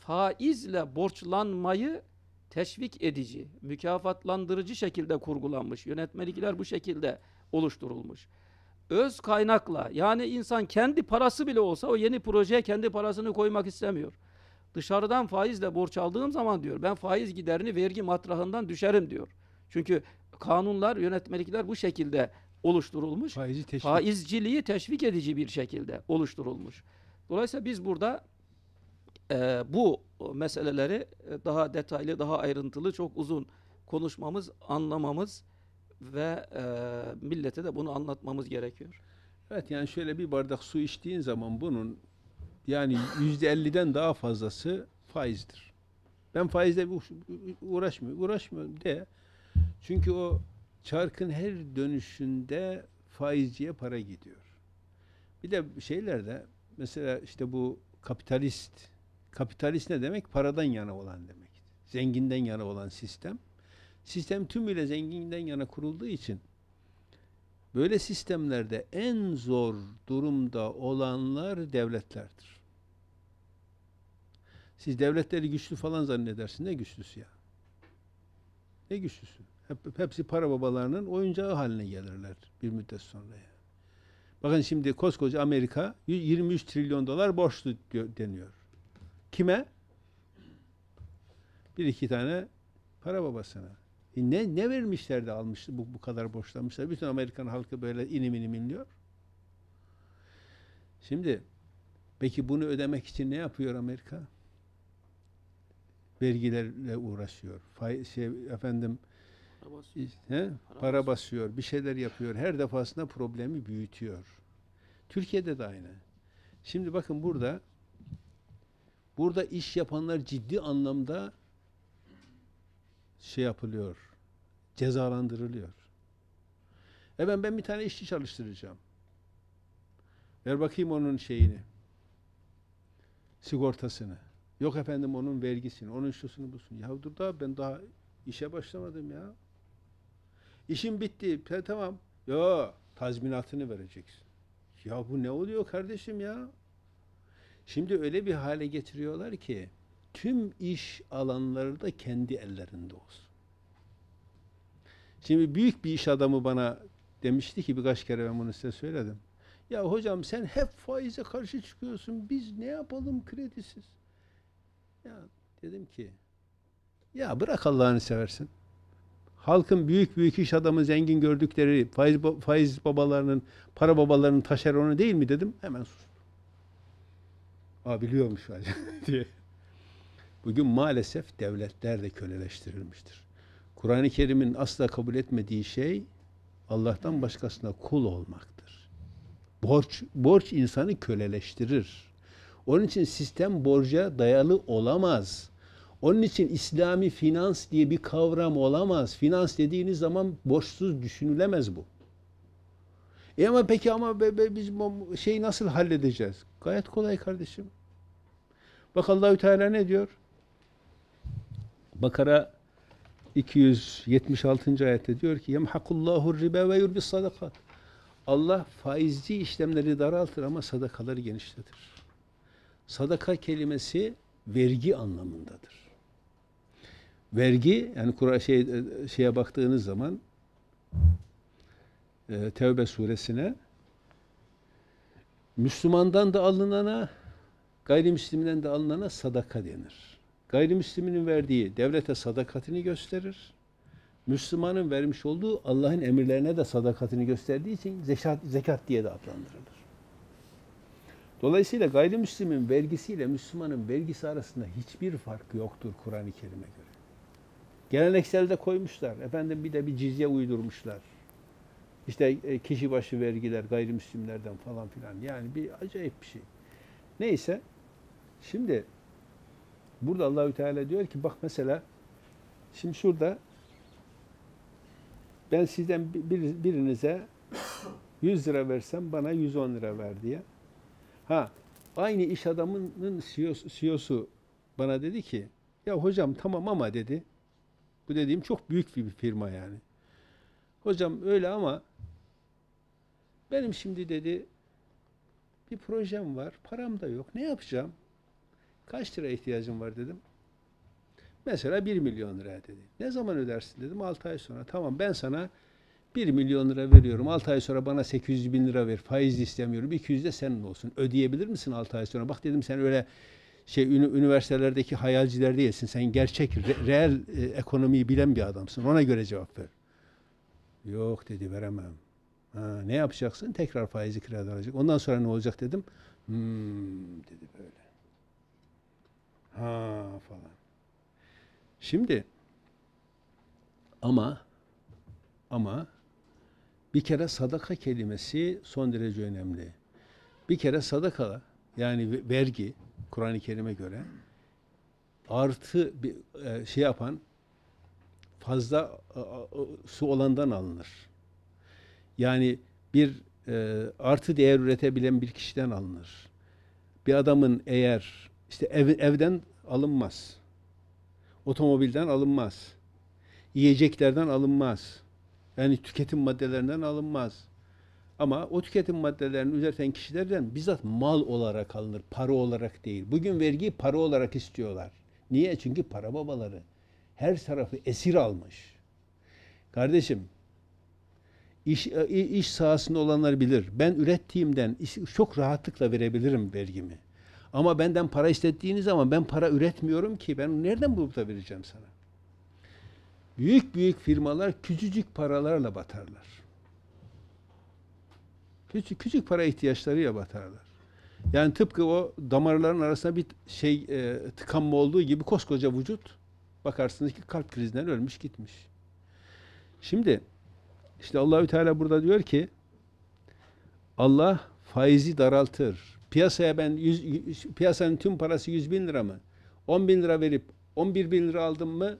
faizle borçlanmayı teşvik edici, mükafatlandırıcı şekilde kurgulanmış. Yönetmelikler bu şekilde oluşturulmuş. Öz kaynakla yani insan kendi parası bile olsa o yeni projeye kendi parasını koymak istemiyor. Dışarıdan faizle borç aldığım zaman diyor ben faiz giderini vergi matrahından düşerim diyor. Çünkü kanunlar, yönetmelikler bu şekilde oluşturulmuş. Faizi teşvik. Faizciliği teşvik edici bir şekilde oluşturulmuş. Dolayısıyla biz burada e, bu meseleleri e, daha detaylı, daha ayrıntılı, çok uzun konuşmamız, anlamamız ve e, millete de bunu anlatmamız gerekiyor. Evet yani şöyle bir bardak su içtiğin zaman bunun yani yüzde elli'den daha fazlası faizdir. Ben faizle uğraşmıyorum, uğraşmıyorum de. Çünkü o çarkın her dönüşünde faizciye para gidiyor. Bir de şeylerde mesela işte bu kapitalist kapitalist ne demek? Paradan yana olan demek. Zenginden yana olan sistem. Sistem tümüyle zenginden yana kurulduğu için böyle sistemlerde en zor durumda olanlar devletlerdir. Siz devletleri güçlü falan zannedersin. Ne güçlüsü ya? Ne güçlüsü? Hep, hepsi para babalarının oyuncağı haline gelirler bir müddet sonra ya. Yani. Bakın şimdi koskoca Amerika 23 trilyon dolar borçlu deniyor. Kime? Bir iki tane para babasına. E ne, ne vermişler de almıştı bu, bu kadar borçlanmışlar. Bütün Amerikan halkı böyle inim inim inliyor. Şimdi peki bunu ödemek için ne yapıyor Amerika? vergilerle uğraşıyor. Fay, şey efendim para basıyor. He? Para, para basıyor, bir şeyler yapıyor. Her defasında problemi büyütüyor. Türkiye'de de aynı. Şimdi bakın burada burada iş yapanlar ciddi anlamda şey yapılıyor. Cezalandırılıyor. E ben bir tane işçi çalıştıracağım. Ver bakayım onun şeyini. Sigortasını. Yok efendim onun vergisini, onun şusunu busunu. Ya dur da ben daha işe başlamadım ya. İşim bitti. He, tamam. Yo tazminatını vereceksin. Ya bu ne oluyor kardeşim ya? Şimdi öyle bir hale getiriyorlar ki tüm iş alanları da kendi ellerinde olsun. Şimdi büyük bir iş adamı bana demişti ki birkaç kere ben bunu size söyledim. Ya hocam sen hep faize karşı çıkıyorsun. Biz ne yapalım kredisiz? Ya dedim ki ya bırak Allah'ını seversin. Halkın büyük büyük iş adamı zengin gördükleri faiz, faiz babalarının, para babalarının taşeronu değil mi dedim. Hemen sustu. Aa biliyormuş diye. Bugün maalesef devletler de köleleştirilmiştir. Kur'an-ı Kerim'in asla kabul etmediği şey Allah'tan başkasına kul olmaktır. Borç borç insanı köleleştirir. Onun için sistem borca dayalı olamaz. Onun için İslami finans diye bir kavram olamaz. Finans dediğiniz zaman borçsuz düşünülemez bu. E ama peki ama be, be, biz bu şeyi nasıl halledeceğiz? Gayet kolay kardeşim. Bak Allahü Teala ne diyor? Bakara 276. ayette diyor ki yemhakullahu riba ve yurbi sadakat. Allah faizli işlemleri daraltır ama sadakaları genişletir sadaka kelimesi vergi anlamındadır. Vergi yani Kur'an şey, şeye baktığınız zaman e, Tevbe suresine Müslümandan da alınana gayrimüslimden de alınana sadaka denir. Gayrimüsliminin verdiği devlete sadakatini gösterir. Müslümanın vermiş olduğu Allah'ın emirlerine de sadakatini gösterdiği için zekat, zekat diye de adlandırılır. Dolayısıyla gayrimüslimin vergisiyle Müslümanın vergisi arasında hiçbir fark yoktur Kur'an-ı Kerim'e göre. Gelenekselde koymuşlar. Efendim bir de bir cizye uydurmuşlar. İşte e, kişi başı vergiler gayrimüslimlerden falan filan. Yani bir acayip bir şey. Neyse şimdi burada Allahü Teala diyor ki bak mesela şimdi şurada ben sizden bir, birinize 100 lira versem bana 110 lira ver diye. Ha aynı iş adamının CEO'su, e bana dedi ki ya hocam tamam ama dedi. Bu dediğim çok büyük bir firma yani. Hocam öyle ama benim şimdi dedi bir projem var, param da yok. Ne yapacağım? Kaç lira ihtiyacım var dedim. Mesela 1 milyon lira dedi. Ne zaman ödersin dedim. 6 ay sonra. Tamam ben sana 1 milyon lira veriyorum. 6 ay sonra bana 800 bin lira ver. Faiz istemiyorum. 200 de senin olsun. Ödeyebilir misin 6 ay sonra? Bak dedim sen öyle şey üniversitelerdeki hayalciler değilsin. Sen gerçek, re, reel e, ekonomiyi bilen bir adamsın. Ona göre cevap ver. Yok dedi veremem. Ha, ne yapacaksın? Tekrar faizi kirada alacak. Ondan sonra ne olacak dedim. Hmm dedi böyle. Ha falan. Şimdi ama ama bir kere sadaka kelimesi son derece önemli. Bir kere sadaka yani vergi Kur'an-ı Kerim'e göre artı bir e, şey yapan fazla su olandan alınır. Yani bir e, artı değer üretebilen bir kişiden alınır. Bir adamın eğer işte ev, evden alınmaz. Otomobilden alınmaz. Yiyeceklerden alınmaz yani tüketim maddelerinden alınmaz. Ama o tüketim maddelerini üreten kişilerden bizzat mal olarak alınır, para olarak değil. Bugün vergiyi para olarak istiyorlar. Niye? Çünkü para babaları her tarafı esir almış. Kardeşim, iş, e, iş sahasında olanlar bilir. Ben ürettiğimden çok rahatlıkla verebilirim vergimi. Ama benden para istediğiniz zaman ben para üretmiyorum ki. Ben nereden bulup da vereceğim sana? Büyük büyük firmalar küçücük paralarla batarlar. Küçük, küçük para ihtiyaçlarıyla batarlar. Yani tıpkı o damarların arasında bir şey e, tıkanma olduğu gibi koskoca vücut bakarsınız ki kalp krizinden ölmüş gitmiş. Şimdi işte Allahü Teala burada diyor ki Allah faizi daraltır. Piyasaya ben 100, piyasanın tüm parası 100 bin lira mı? 10 bin lira verip 11 bin lira aldım mı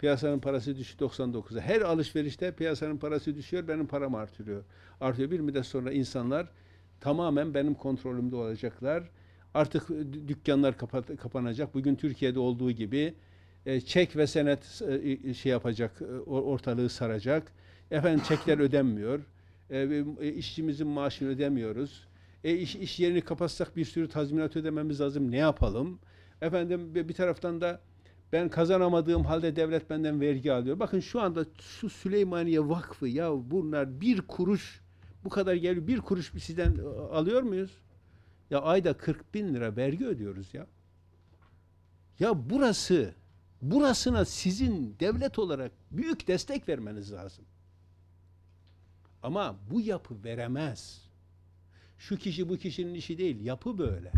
Piyasanın parası düşüyor 99'a. Her alışverişte piyasanın parası düşüyor, benim param artırıyor. Artıyor. Bir müddet sonra insanlar tamamen benim kontrolümde olacaklar. Artık dükkanlar kapat, kapanacak. Bugün Türkiye'de olduğu gibi e, çek ve senet e, şey yapacak, e, ortalığı saracak. Efendim çekler ödenmiyor. E, e, e, işçimizin maaşını ödemiyoruz. E, iş, iş yerini kapatsak bir sürü tazminat ödememiz lazım. Ne yapalım? Efendim bir taraftan da ben kazanamadığım halde devlet benden vergi alıyor. Bakın şu anda şu Süleymaniye Vakfı ya bunlar bir kuruş bu kadar geliyor. Bir kuruş sizden e, alıyor muyuz? Ya ayda 40 bin lira vergi ödüyoruz ya. Ya burası, burasına sizin devlet olarak büyük destek vermeniz lazım. Ama bu yapı veremez. Şu kişi bu kişinin işi değil, yapı böyle.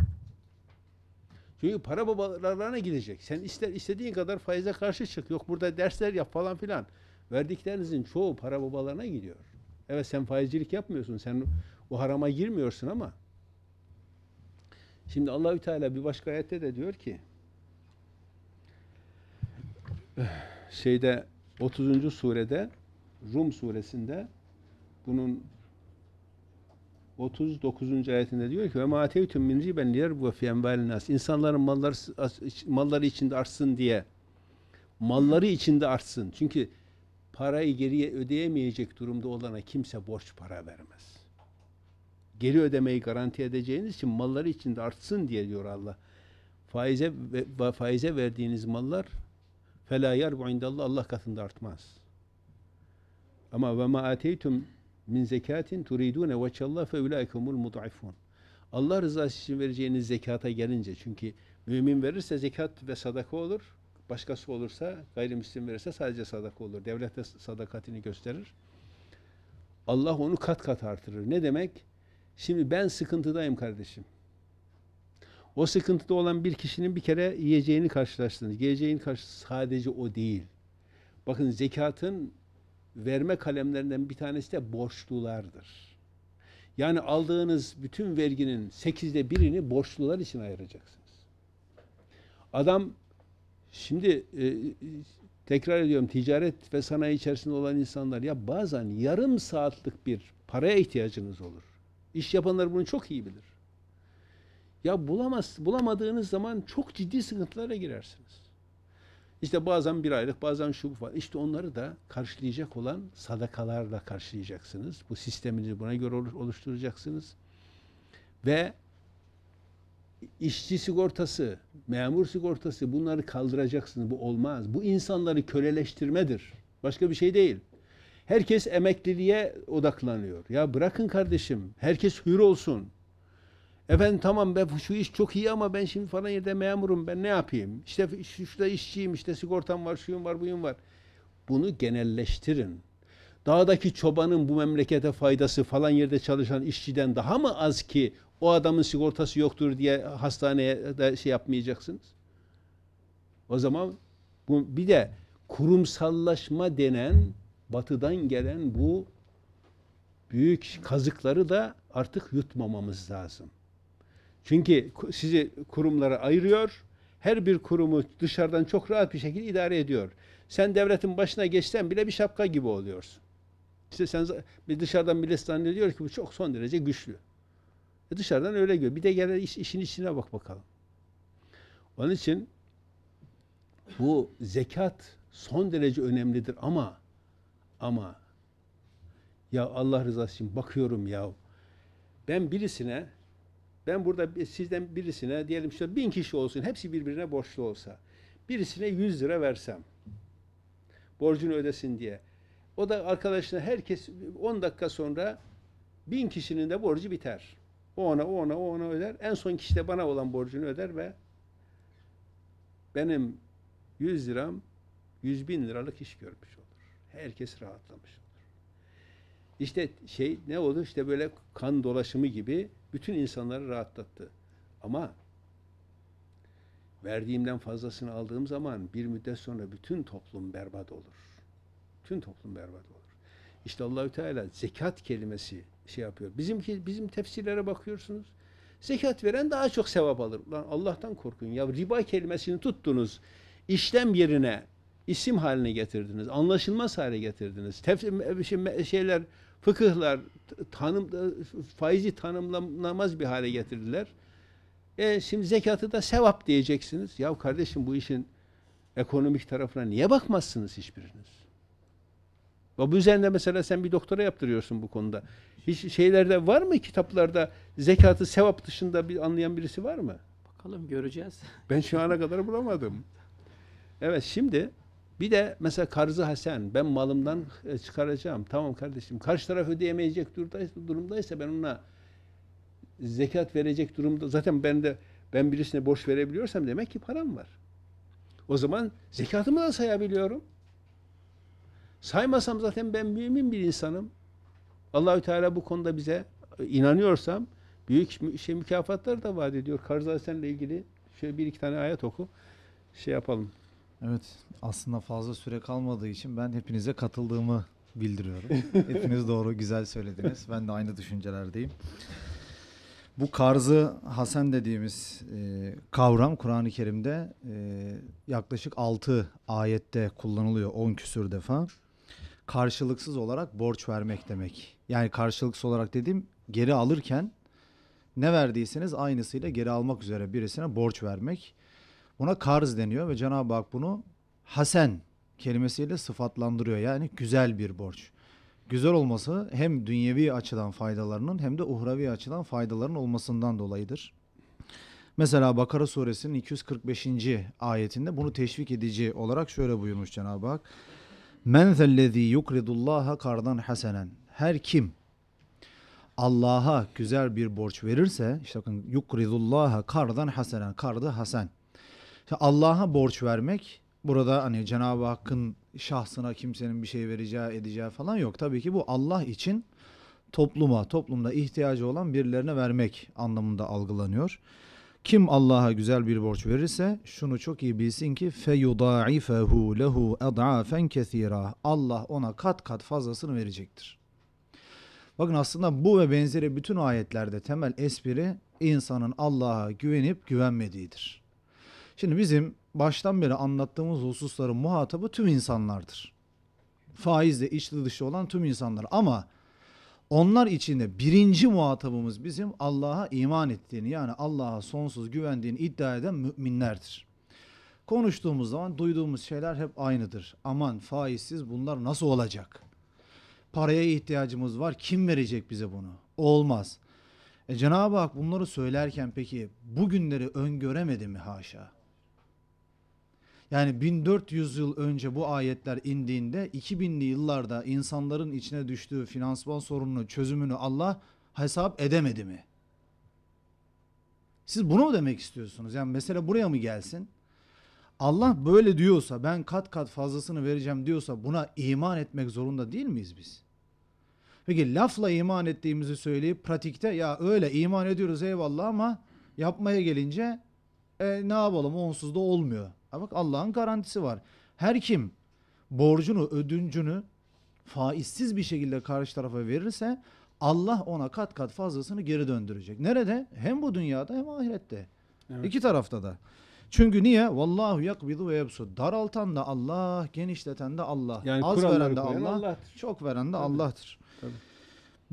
Çünkü para babalarına gidecek. Sen ister istediğin kadar faize karşı çık. Yok burada dersler yap falan filan. Verdiklerinizin çoğu para babalarına gidiyor. Evet sen faizcilik yapmıyorsun. Sen o harama girmiyorsun ama şimdi Allahü Teala bir başka ayette de diyor ki şeyde 30. surede Rum suresinde bunun 39. ayetinde diyor ki ve ma ateytum min riben liyerbu fi envalin nas. İnsanların malları malları içinde artsın diye. Malları içinde artsın. Çünkü parayı geriye ödeyemeyecek durumda olana kimse borç para vermez. Geri ödemeyi garanti edeceğiniz için malları içinde artsın diye diyor Allah. Faize ve faize verdiğiniz mallar fela yerbu indallah Allah katında artmaz. Ama ve ma min zekatin turidune veçallah fe ulaikumul mud'ifun. Allah rızası için vereceğiniz zekata gelince çünkü mümin verirse zekat ve sadaka olur. Başkası olursa gayrimüslim verirse sadece sadaka olur. Devlet de sadakatini gösterir. Allah onu kat kat artırır. Ne demek? Şimdi ben sıkıntıdayım kardeşim. O sıkıntıda olan bir kişinin bir kere yiyeceğini karşılaştınız. Yiyeceğin karşı sadece o değil. Bakın zekatın verme kalemlerinden bir tanesi de borçlulardır. Yani aldığınız bütün verginin sekizde birini borçlular için ayıracaksınız. Adam şimdi e, tekrar ediyorum ticaret ve sanayi içerisinde olan insanlar ya bazen yarım saatlik bir paraya ihtiyacınız olur. İş yapanlar bunu çok iyi bilir. Ya bulamaz, bulamadığınız zaman çok ciddi sıkıntılara girersiniz. İşte bazen bir aylık, bazen şu falan. İşte onları da karşılayacak olan sadakalarla karşılayacaksınız. Bu sisteminizi buna göre oluşturacaksınız. Ve işçi sigortası, memur sigortası bunları kaldıracaksınız. Bu olmaz. Bu insanları köleleştirmedir. Başka bir şey değil. Herkes emekliliğe odaklanıyor. Ya bırakın kardeşim. Herkes hür olsun. Efendim tamam ben şu iş çok iyi ama ben şimdi falan yerde memurum ben ne yapayım? İşte şu, şurada işçiyim işte sigortam var şuyum var buyum var. Bunu genelleştirin. Dağdaki çobanın bu memlekete faydası falan yerde çalışan işçiden daha mı az ki o adamın sigortası yoktur diye hastaneye de şey yapmayacaksınız? O zaman bu, bir de kurumsallaşma denen batıdan gelen bu büyük kazıkları da artık yutmamamız lazım. Çünkü sizi kurumlara ayırıyor. Her bir kurumu dışarıdan çok rahat bir şekilde idare ediyor. Sen devletin başına geçsen bile bir şapka gibi oluyorsun. İşte sen bir dışarıdan millet zannediyor ki bu çok son derece güçlü. E dışarıdan öyle görüyor. Bir de gelen iş, işin içine bak bakalım. Onun için bu zekat son derece önemlidir ama ama ya Allah rızası için bakıyorum ya ben birisine ben burada sizden birisine diyelim işte bin kişi olsun hepsi birbirine borçlu olsa birisine 100 lira versem borcunu ödesin diye. O da arkadaşına herkes 10 dakika sonra bin kişinin de borcu biter. O ona, o ona, o ona öder. En son kişi de bana olan borcunu öder ve benim 100 liram 100 bin liralık iş görmüş olur. Herkes rahatlamış işte şey ne oldu? İşte böyle kan dolaşımı gibi bütün insanları rahatlattı. Ama verdiğimden fazlasını aldığım zaman bir müddet sonra bütün toplum berbat olur. Bütün toplum berbat olur. İşte Allahü Teala zekat kelimesi şey yapıyor. Bizimki bizim tefsirlere bakıyorsunuz. Zekat veren daha çok sevap alır. Lan Allah'tan korkun ya. Riba kelimesini tuttunuz. İşlem yerine isim haline getirdiniz, anlaşılmaz hale getirdiniz. Tefsir şey, şeyler, fıkıhlar tanım faizi tanımlamaz bir hale getirdiler. E şimdi zekatı da sevap diyeceksiniz. Ya kardeşim bu işin ekonomik tarafına niye bakmazsınız hiçbiriniz? Ve bu üzerinde mesela sen bir doktora yaptırıyorsun bu konuda. Hiç şeylerde var mı kitaplarda zekatı sevap dışında bir anlayan birisi var mı? Bakalım göreceğiz. Ben şu ana kadar bulamadım. Evet şimdi bir de mesela karzı hasen ben malımdan e, çıkaracağım. Tamam kardeşim karşı taraf ödeyemeyecek durumdaysa ben ona zekat verecek durumda zaten ben de ben birisine borç verebiliyorsam demek ki param var. O zaman zekatımı da sayabiliyorum. Saymasam zaten ben mümin bir insanım. Allahü Teala bu konuda bize e, inanıyorsam büyük şey mükafatlar da vaat ediyor. Karz hasenle ilgili şöyle bir iki tane ayet oku. Şey yapalım. Evet aslında fazla süre kalmadığı için ben hepinize katıldığımı bildiriyorum. Hepiniz doğru güzel söylediniz. Ben de aynı düşüncelerdeyim. Bu karzı Hasan dediğimiz e, kavram Kur'an-ı Kerim'de e, yaklaşık 6 ayette kullanılıyor 10 küsür defa. Karşılıksız olarak borç vermek demek. Yani karşılıksız olarak dediğim geri alırken ne verdiyseniz aynısıyla geri almak üzere birisine borç vermek. Buna karz deniyor ve Cenab-ı Hak bunu hasen kelimesiyle sıfatlandırıyor. Yani güzel bir borç. Güzel olması hem dünyevi açıdan faydalarının hem de uhravi açıdan faydaların olmasından dolayıdır. Mesela Bakara suresinin 245. ayetinde bunu teşvik edici olarak şöyle buyurmuş Cenab-ı Hak. Men zellezî yukridullâhe kardan hasenen. Her kim Allah'a güzel bir borç verirse, işte bakın yukridullâhe kardan hasenen, kardı hasen Allah'a borç vermek burada hani Cenab-ı Hakk'ın şahsına kimsenin bir şey vereceği edeceği falan yok. Tabii ki bu Allah için topluma, toplumda ihtiyacı olan birilerine vermek anlamında algılanıyor. Kim Allah'a güzel bir borç verirse şunu çok iyi bilsin ki feyudâifehu lehu ed'afen kesira. Allah ona kat kat fazlasını verecektir. Bakın aslında bu ve benzeri bütün ayetlerde temel espri insanın Allah'a güvenip güvenmediğidir. Şimdi bizim baştan beri anlattığımız hususların muhatabı tüm insanlardır. Faizle içli dışı olan tüm insanlar ama onlar içinde birinci muhatabımız bizim Allah'a iman ettiğini yani Allah'a sonsuz güvendiğini iddia eden müminlerdir. Konuştuğumuz zaman duyduğumuz şeyler hep aynıdır. Aman faizsiz bunlar nasıl olacak? Paraya ihtiyacımız var. Kim verecek bize bunu? Olmaz. E Cenab-ı Hak bunları söylerken peki bugünleri öngöremedi mi haşa? Yani 1400 yıl önce bu ayetler indiğinde 2000'li yıllarda insanların içine düştüğü finansman sorununu çözümünü Allah hesap edemedi mi? Siz bunu mu demek istiyorsunuz? Yani mesele buraya mı gelsin? Allah böyle diyorsa ben kat kat fazlasını vereceğim diyorsa buna iman etmek zorunda değil miyiz biz? Peki lafla iman ettiğimizi söyleyip pratikte ya öyle iman ediyoruz eyvallah ama yapmaya gelince e, ne yapalım onsuz da olmuyor Bak Allah'ın garantisi var. Her kim borcunu, ödüncünü faizsiz bir şekilde karşı tarafa verirse Allah ona kat kat fazlasını geri döndürecek. Nerede? Hem bu dünyada hem ahirette. Evet. İki tarafta da. Çünkü niye? Vallahu yakbidu ve yebsud. Daraltan da Allah, genişleten de Allah. Yani az veren de Allah, Allah, çok veren de Tabii. Allah'tır. Tabii.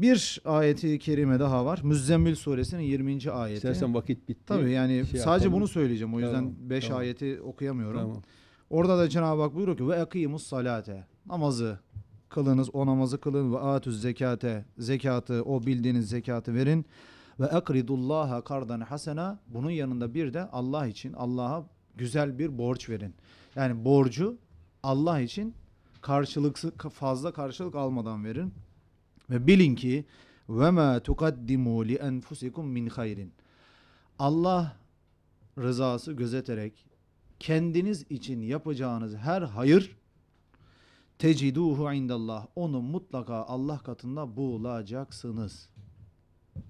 Bir ayeti kerime daha var. Müzzemmil suresinin 20. ayeti. İstersen vakit bitti. Tabii yani şey sadece yapalım. bunu söyleyeceğim. O yüzden 5 tamam, beş tamam. ayeti okuyamıyorum. Tamam. Orada da Cenab-ı Hak buyuruyor ki ve akimus salate. Namazı kılınız, o namazı kılın ve atüz zekate. Zekatı, o bildiğiniz zekatı verin. Ve ekridullaha kardan hasena. Bunun yanında bir de Allah için Allah'a güzel bir borç verin. Yani borcu Allah için karşılıksız fazla karşılık almadan verin. Ve bilin ki ve ma tukaddimu li enfusikum min hayrin. Allah rızası gözeterek kendiniz için yapacağınız her hayır teciduhu indallah. Onu mutlaka Allah katında bulacaksınız.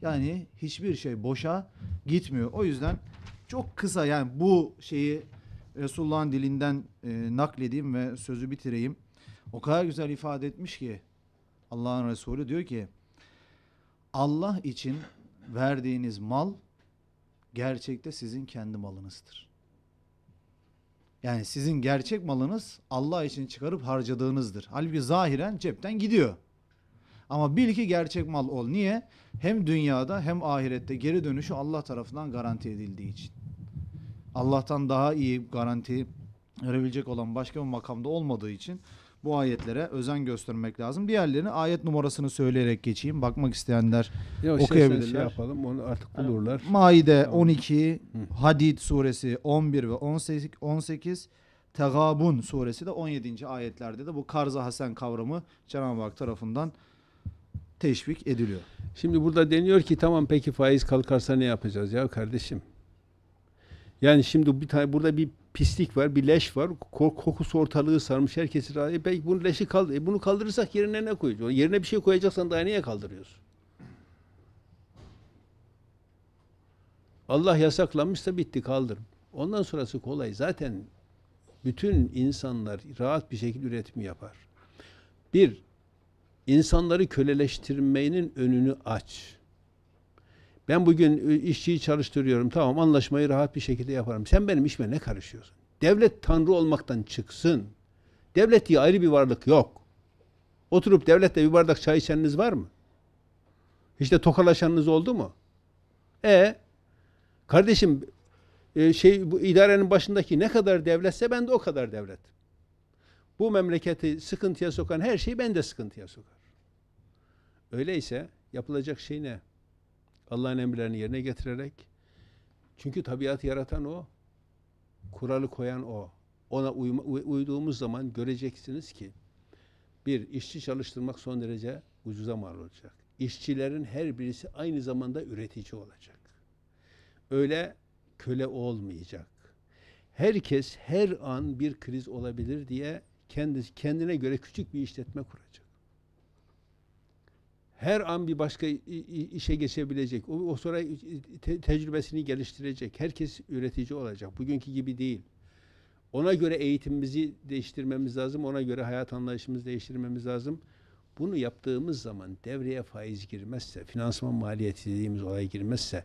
Yani hiçbir şey boşa gitmiyor. O yüzden çok kısa yani bu şeyi Resulullah'ın dilinden e, nakledeyim ve sözü bitireyim. O kadar güzel ifade etmiş ki Allah'ın Resulü diyor ki Allah için verdiğiniz mal gerçekte sizin kendi malınızdır. Yani sizin gerçek malınız Allah için çıkarıp harcadığınızdır. Halbuki zahiren cepten gidiyor. Ama bil ki gerçek mal ol. Niye? Hem dünyada hem ahirette geri dönüşü Allah tarafından garanti edildiği için. Allah'tan daha iyi garanti verebilecek olan başka bir makamda olmadığı için bu ayetlere özen göstermek lazım. Diğerlerini ayet numarasını söyleyerek geçeyim. Bakmak isteyenler Yok, şey okuyabilirler. Şey, şey yapalım onu artık bulurlar. Maide 12, Hadid suresi 11 ve 18, 18 Tegabun suresi de 17. ayetlerde de bu Karza Hasen kavramı Cenab-ı Hak tarafından teşvik ediliyor. Şimdi burada deniyor ki tamam peki faiz kalkarsa ne yapacağız ya kardeşim? Yani şimdi bir tane burada bir pislik var, bir leş var. Kokusu ortalığı sarmış. Herkesi rahat. E belki bunu leşi kaldı, E bunu kaldırırsak yerine ne koyacağız? Yerine bir şey koyacaksan daha niye kaldırıyorsun? Allah yasaklamışsa bitti kaldırın. Ondan sonrası kolay. Zaten bütün insanlar rahat bir şekilde üretimi yapar. Bir, insanları köleleştirmenin önünü aç. Ben bugün e, işçiyi çalıştırıyorum. Tamam anlaşmayı rahat bir şekilde yaparım. Sen benim işime ne karışıyorsun? Devlet tanrı olmaktan çıksın. Devlet diye ayrı bir varlık yok. Oturup devletle bir bardak çay içeniniz var mı? Hiç de tokalaşanınız oldu mu? E kardeşim e, şey bu idarenin başındaki ne kadar devletse ben de o kadar devlet. Bu memleketi sıkıntıya sokan her şeyi ben de sıkıntıya sokar. Öyleyse yapılacak şey ne? Allah'ın emirlerini yerine getirerek. Çünkü tabiat yaratan o. Kuralı koyan o. Ona uyma, uyduğumuz zaman göreceksiniz ki bir, işçi çalıştırmak son derece ucuza mal olacak. İşçilerin her birisi aynı zamanda üretici olacak. Öyle köle olmayacak. Herkes her an bir kriz olabilir diye kendisi kendine göre küçük bir işletme kuracak her an bir başka işe geçebilecek. O, o sonra te, tecrübesini geliştirecek. Herkes üretici olacak. Bugünkü gibi değil. Ona göre eğitimimizi değiştirmemiz lazım. Ona göre hayat anlayışımızı değiştirmemiz lazım. Bunu yaptığımız zaman devreye faiz girmezse, finansman maliyeti dediğimiz olay girmezse,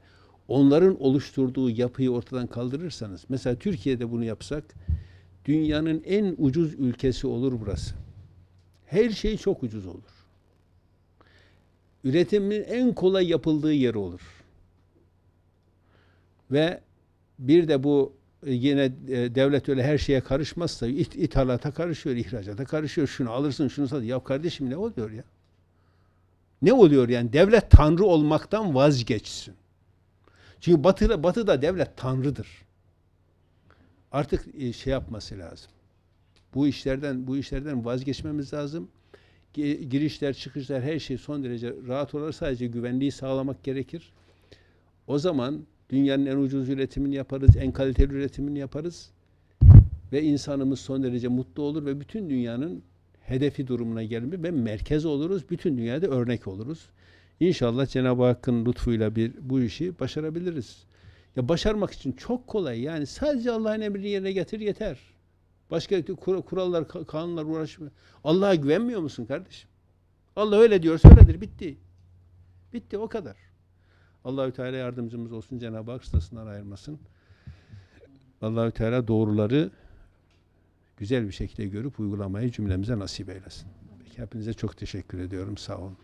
onların oluşturduğu yapıyı ortadan kaldırırsanız, mesela Türkiye'de bunu yapsak, dünyanın en ucuz ülkesi olur burası. Her şey çok ucuz olur üretimin en kolay yapıldığı yer olur. Ve bir de bu e, yine e, devlet öyle her şeye karışmazsa it, ithalata karışıyor, ihracata karışıyor. Şunu alırsın, şunu sat. Ya kardeşim ne oluyor ya? Ne oluyor yani? Devlet tanrı olmaktan vazgeçsin. Çünkü batı batıda devlet tanrıdır. Artık e, şey yapması lazım. Bu işlerden bu işlerden vazgeçmemiz lazım girişler, çıkışlar her şey son derece rahat olur. Sadece güvenliği sağlamak gerekir. O zaman dünyanın en ucuz üretimini yaparız, en kaliteli üretimini yaparız ve insanımız son derece mutlu olur ve bütün dünyanın hedefi durumuna gelir ve merkez oluruz. Bütün dünyada örnek oluruz. İnşallah Cenab-ı Hakk'ın lütfuyla bir bu işi başarabiliriz. Ya başarmak için çok kolay. Yani sadece Allah'ın emrini yerine getir yeter. Başka kurallar, kanunlar uğraşmıyor. Allah'a güvenmiyor musun kardeşim? Allah öyle diyor öyledir. Bitti. Bitti o kadar. Allahü Teala yardımcımız olsun. Cenab-ı Hak sırasından ayırmasın. Allahü Teala doğruları güzel bir şekilde görüp uygulamayı cümlemize nasip eylesin. Peki, hepinize çok teşekkür ediyorum. Sağ olun.